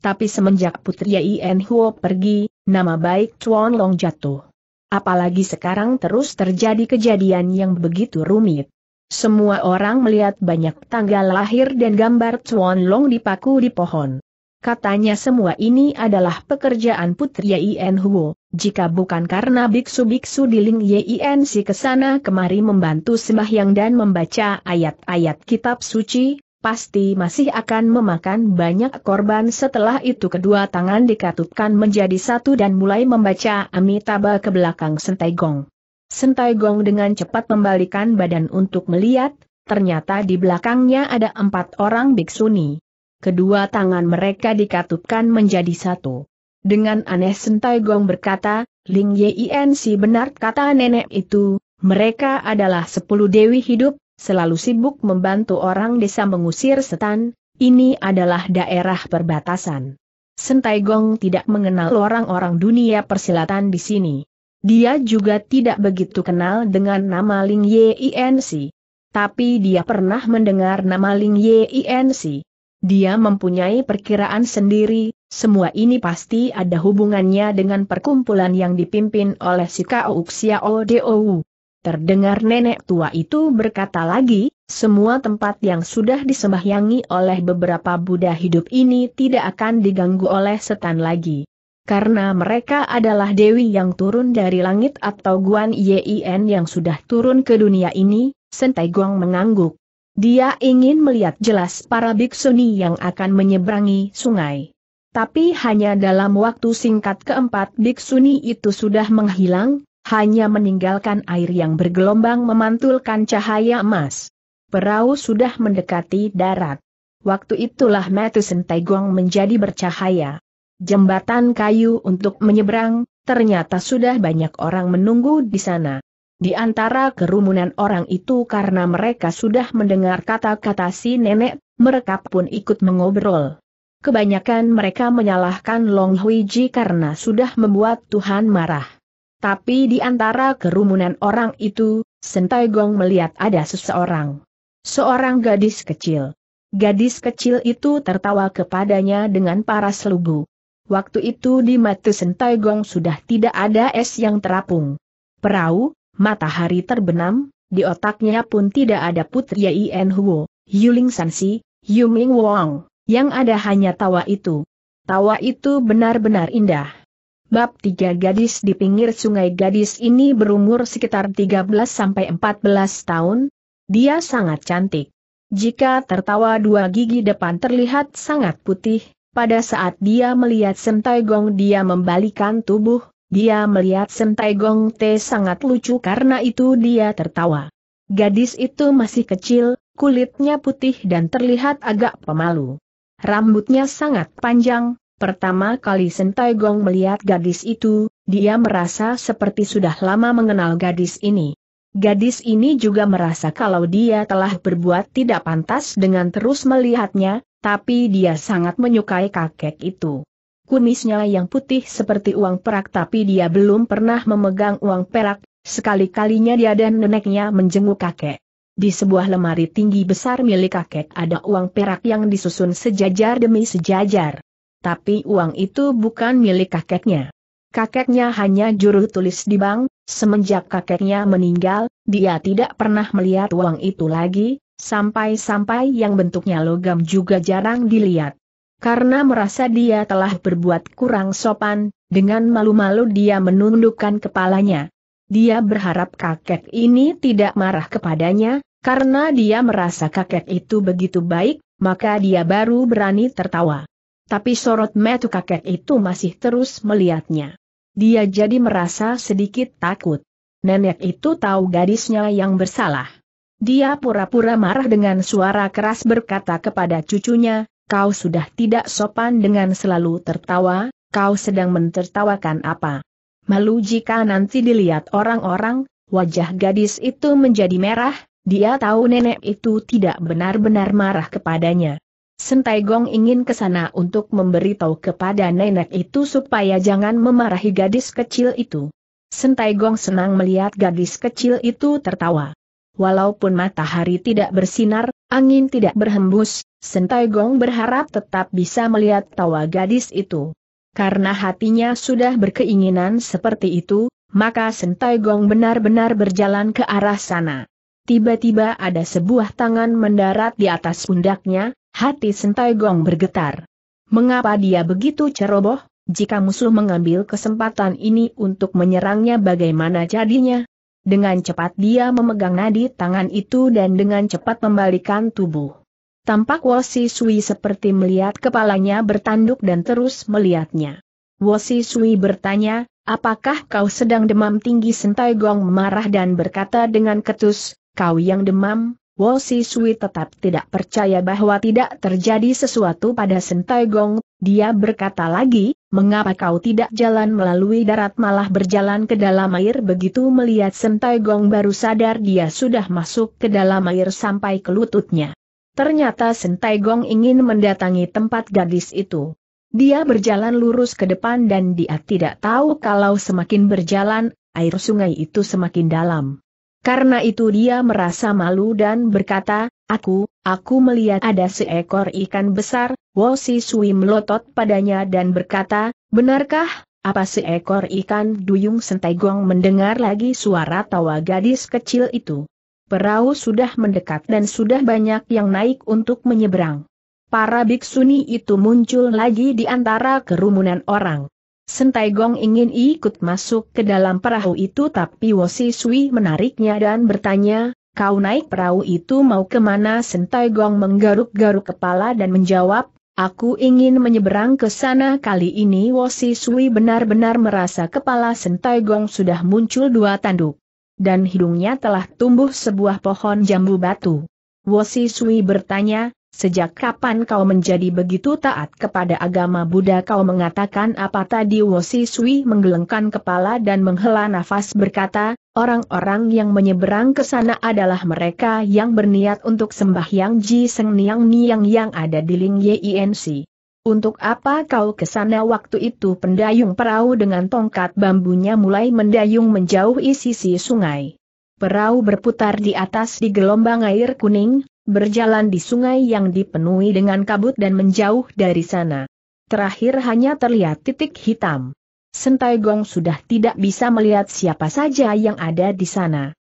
Tapi semenjak Putri Yen Huo pergi, nama baik Chuan Long jatuh apalagi sekarang terus terjadi kejadian yang begitu rumit. Semua orang melihat banyak tanggal lahir dan gambar Chuan Long dipaku di pohon. Katanya semua ini adalah pekerjaan Putri Yien Huo, jika bukan karena biksu-biksu di Ling Yien si kesana kemari membantu sembahyang dan membaca ayat-ayat kitab suci, pasti masih akan memakan banyak korban setelah itu kedua tangan dikatupkan menjadi satu dan mulai membaca Amitabha ke belakang Sentai Gong. Sentai Gong dengan cepat membalikan badan untuk melihat, ternyata di belakangnya ada empat orang biksuni. Kedua tangan mereka dikatupkan menjadi satu. Dengan aneh Sentai Gong berkata, Ling Yin si benar kata nenek itu, mereka adalah sepuluh dewi hidup, selalu sibuk membantu orang desa mengusir setan, ini adalah daerah perbatasan. Sentai Gong tidak mengenal orang-orang dunia persilatan di sini. Dia juga tidak begitu kenal dengan nama Ling Yinc. Tapi dia pernah mendengar nama Ling Yinc. Dia mempunyai perkiraan sendiri, semua ini pasti ada hubungannya dengan perkumpulan yang dipimpin oleh si Kao Xiao Dou. Terdengar nenek tua itu berkata lagi, semua tempat yang sudah disembahyangi oleh beberapa Buddha hidup ini tidak akan diganggu oleh setan lagi. Karena mereka adalah dewi yang turun dari langit atau Guan Yin yang sudah turun ke dunia ini, Sentai Guang mengangguk. Dia ingin melihat jelas para biksuni yang akan menyeberangi sungai. Tapi hanya dalam waktu singkat keempat biksuni itu sudah menghilang, hanya meninggalkan air yang bergelombang memantulkan cahaya emas. Perahu sudah mendekati darat. Waktu itulah Sentai Taigong menjadi bercahaya. Jembatan kayu untuk menyeberang, ternyata sudah banyak orang menunggu di sana. Di antara kerumunan orang itu karena mereka sudah mendengar kata-kata si nenek, mereka pun ikut mengobrol. Kebanyakan mereka menyalahkan Long Huiji karena sudah membuat Tuhan marah. Tapi di antara kerumunan orang itu, Sentai Gong melihat ada seseorang. Seorang gadis kecil. Gadis kecil itu tertawa kepadanya dengan paras lugu. Waktu itu di mata Sentai Gong sudah tidak ada es yang terapung. Perahu, matahari terbenam, di otaknya pun tidak ada putri Yen Huo, Yuling Sansi, Yuming Wong, yang ada hanya tawa itu. Tawa itu benar-benar indah. Bab tiga gadis di pinggir sungai gadis ini berumur sekitar 13-14 tahun. Dia sangat cantik. Jika tertawa dua gigi depan terlihat sangat putih, pada saat dia melihat Sentai Gong dia membalikan tubuh, dia melihat Sentai Gong T sangat lucu karena itu dia tertawa. Gadis itu masih kecil, kulitnya putih dan terlihat agak pemalu. Rambutnya sangat panjang, Pertama kali Sentai Gong melihat gadis itu, dia merasa seperti sudah lama mengenal gadis ini. Gadis ini juga merasa kalau dia telah berbuat tidak pantas dengan terus melihatnya, tapi dia sangat menyukai kakek itu. Kunisnya yang putih seperti uang perak tapi dia belum pernah memegang uang perak, sekali-kalinya dia dan neneknya menjenguk kakek. Di sebuah lemari tinggi besar milik kakek ada uang perak yang disusun sejajar demi sejajar tapi uang itu bukan milik kakeknya. Kakeknya hanya juru tulis di bank, semenjak kakeknya meninggal, dia tidak pernah melihat uang itu lagi, sampai-sampai yang bentuknya logam juga jarang dilihat. Karena merasa dia telah berbuat kurang sopan, dengan malu-malu dia menundukkan kepalanya. Dia berharap kakek ini tidak marah kepadanya, karena dia merasa kakek itu begitu baik, maka dia baru berani tertawa. Tapi sorot metu kakek itu masih terus melihatnya. Dia jadi merasa sedikit takut. Nenek itu tahu gadisnya yang bersalah. Dia pura-pura marah dengan suara keras berkata kepada cucunya, kau sudah tidak sopan dengan selalu tertawa, kau sedang mentertawakan apa. Malu jika nanti dilihat orang-orang, wajah gadis itu menjadi merah, dia tahu nenek itu tidak benar-benar marah kepadanya. Sentai Gong ingin ke sana untuk memberitahu kepada nenek itu supaya jangan memarahi gadis kecil itu. Sentai Gong senang melihat gadis kecil itu tertawa. Walaupun matahari tidak bersinar, angin tidak berhembus, Sentai Gong berharap tetap bisa melihat tawa gadis itu. Karena hatinya sudah berkeinginan seperti itu, maka Sentai Gong benar-benar berjalan ke arah sana. Tiba-tiba ada sebuah tangan mendarat di atas pundaknya, Hati Sentai Gong bergetar. Mengapa dia begitu ceroboh? Jika musuh mengambil kesempatan ini untuk menyerangnya bagaimana jadinya? Dengan cepat dia memegang nadi tangan itu dan dengan cepat membalikan tubuh. Tampak Wosi Sui seperti melihat kepalanya bertanduk dan terus melihatnya. Wosi Sui bertanya, apakah kau sedang demam tinggi Sentai Gong marah dan berkata dengan ketus, kau yang demam? Wo Si Sui tetap tidak percaya bahwa tidak terjadi sesuatu pada Sentai Gong, dia berkata lagi, mengapa kau tidak jalan melalui darat malah berjalan ke dalam air begitu melihat Sentai Gong baru sadar dia sudah masuk ke dalam air sampai ke lututnya. Ternyata Sentai Gong ingin mendatangi tempat gadis itu. Dia berjalan lurus ke depan dan dia tidak tahu kalau semakin berjalan, air sungai itu semakin dalam. Karena itu dia merasa malu dan berkata, Aku, aku melihat ada seekor ikan besar, Si Sui melotot padanya dan berkata, Benarkah, apa seekor ikan duyung sentegong mendengar lagi suara tawa gadis kecil itu? Perahu sudah mendekat dan sudah banyak yang naik untuk menyeberang. Para biksuni itu muncul lagi di antara kerumunan orang. Sentai Gong ingin ikut masuk ke dalam perahu itu tapi Wosi Sui menariknya dan bertanya, kau naik perahu itu mau kemana Sentai Gong menggaruk-garuk kepala dan menjawab, aku ingin menyeberang ke sana kali ini Wosi Sui benar-benar merasa kepala Sentai Gong sudah muncul dua tanduk. Dan hidungnya telah tumbuh sebuah pohon jambu batu. Wosi Sui bertanya, Sejak kapan kau menjadi begitu taat kepada agama Buddha kau mengatakan apa tadi Wosi Sui menggelengkan kepala dan menghela nafas berkata, orang-orang yang menyeberang ke sana adalah mereka yang berniat untuk sembahyang Ji Seng Niang Niang yang ada di Ling Yinc. Untuk apa kau ke sana waktu itu pendayung perahu dengan tongkat bambunya mulai mendayung menjauhi sisi sungai. Perahu berputar di atas di gelombang air kuning, berjalan di sungai yang dipenuhi dengan kabut dan menjauh dari sana. Terakhir hanya terlihat titik hitam. Sentai Gong sudah tidak bisa melihat siapa saja yang ada di sana.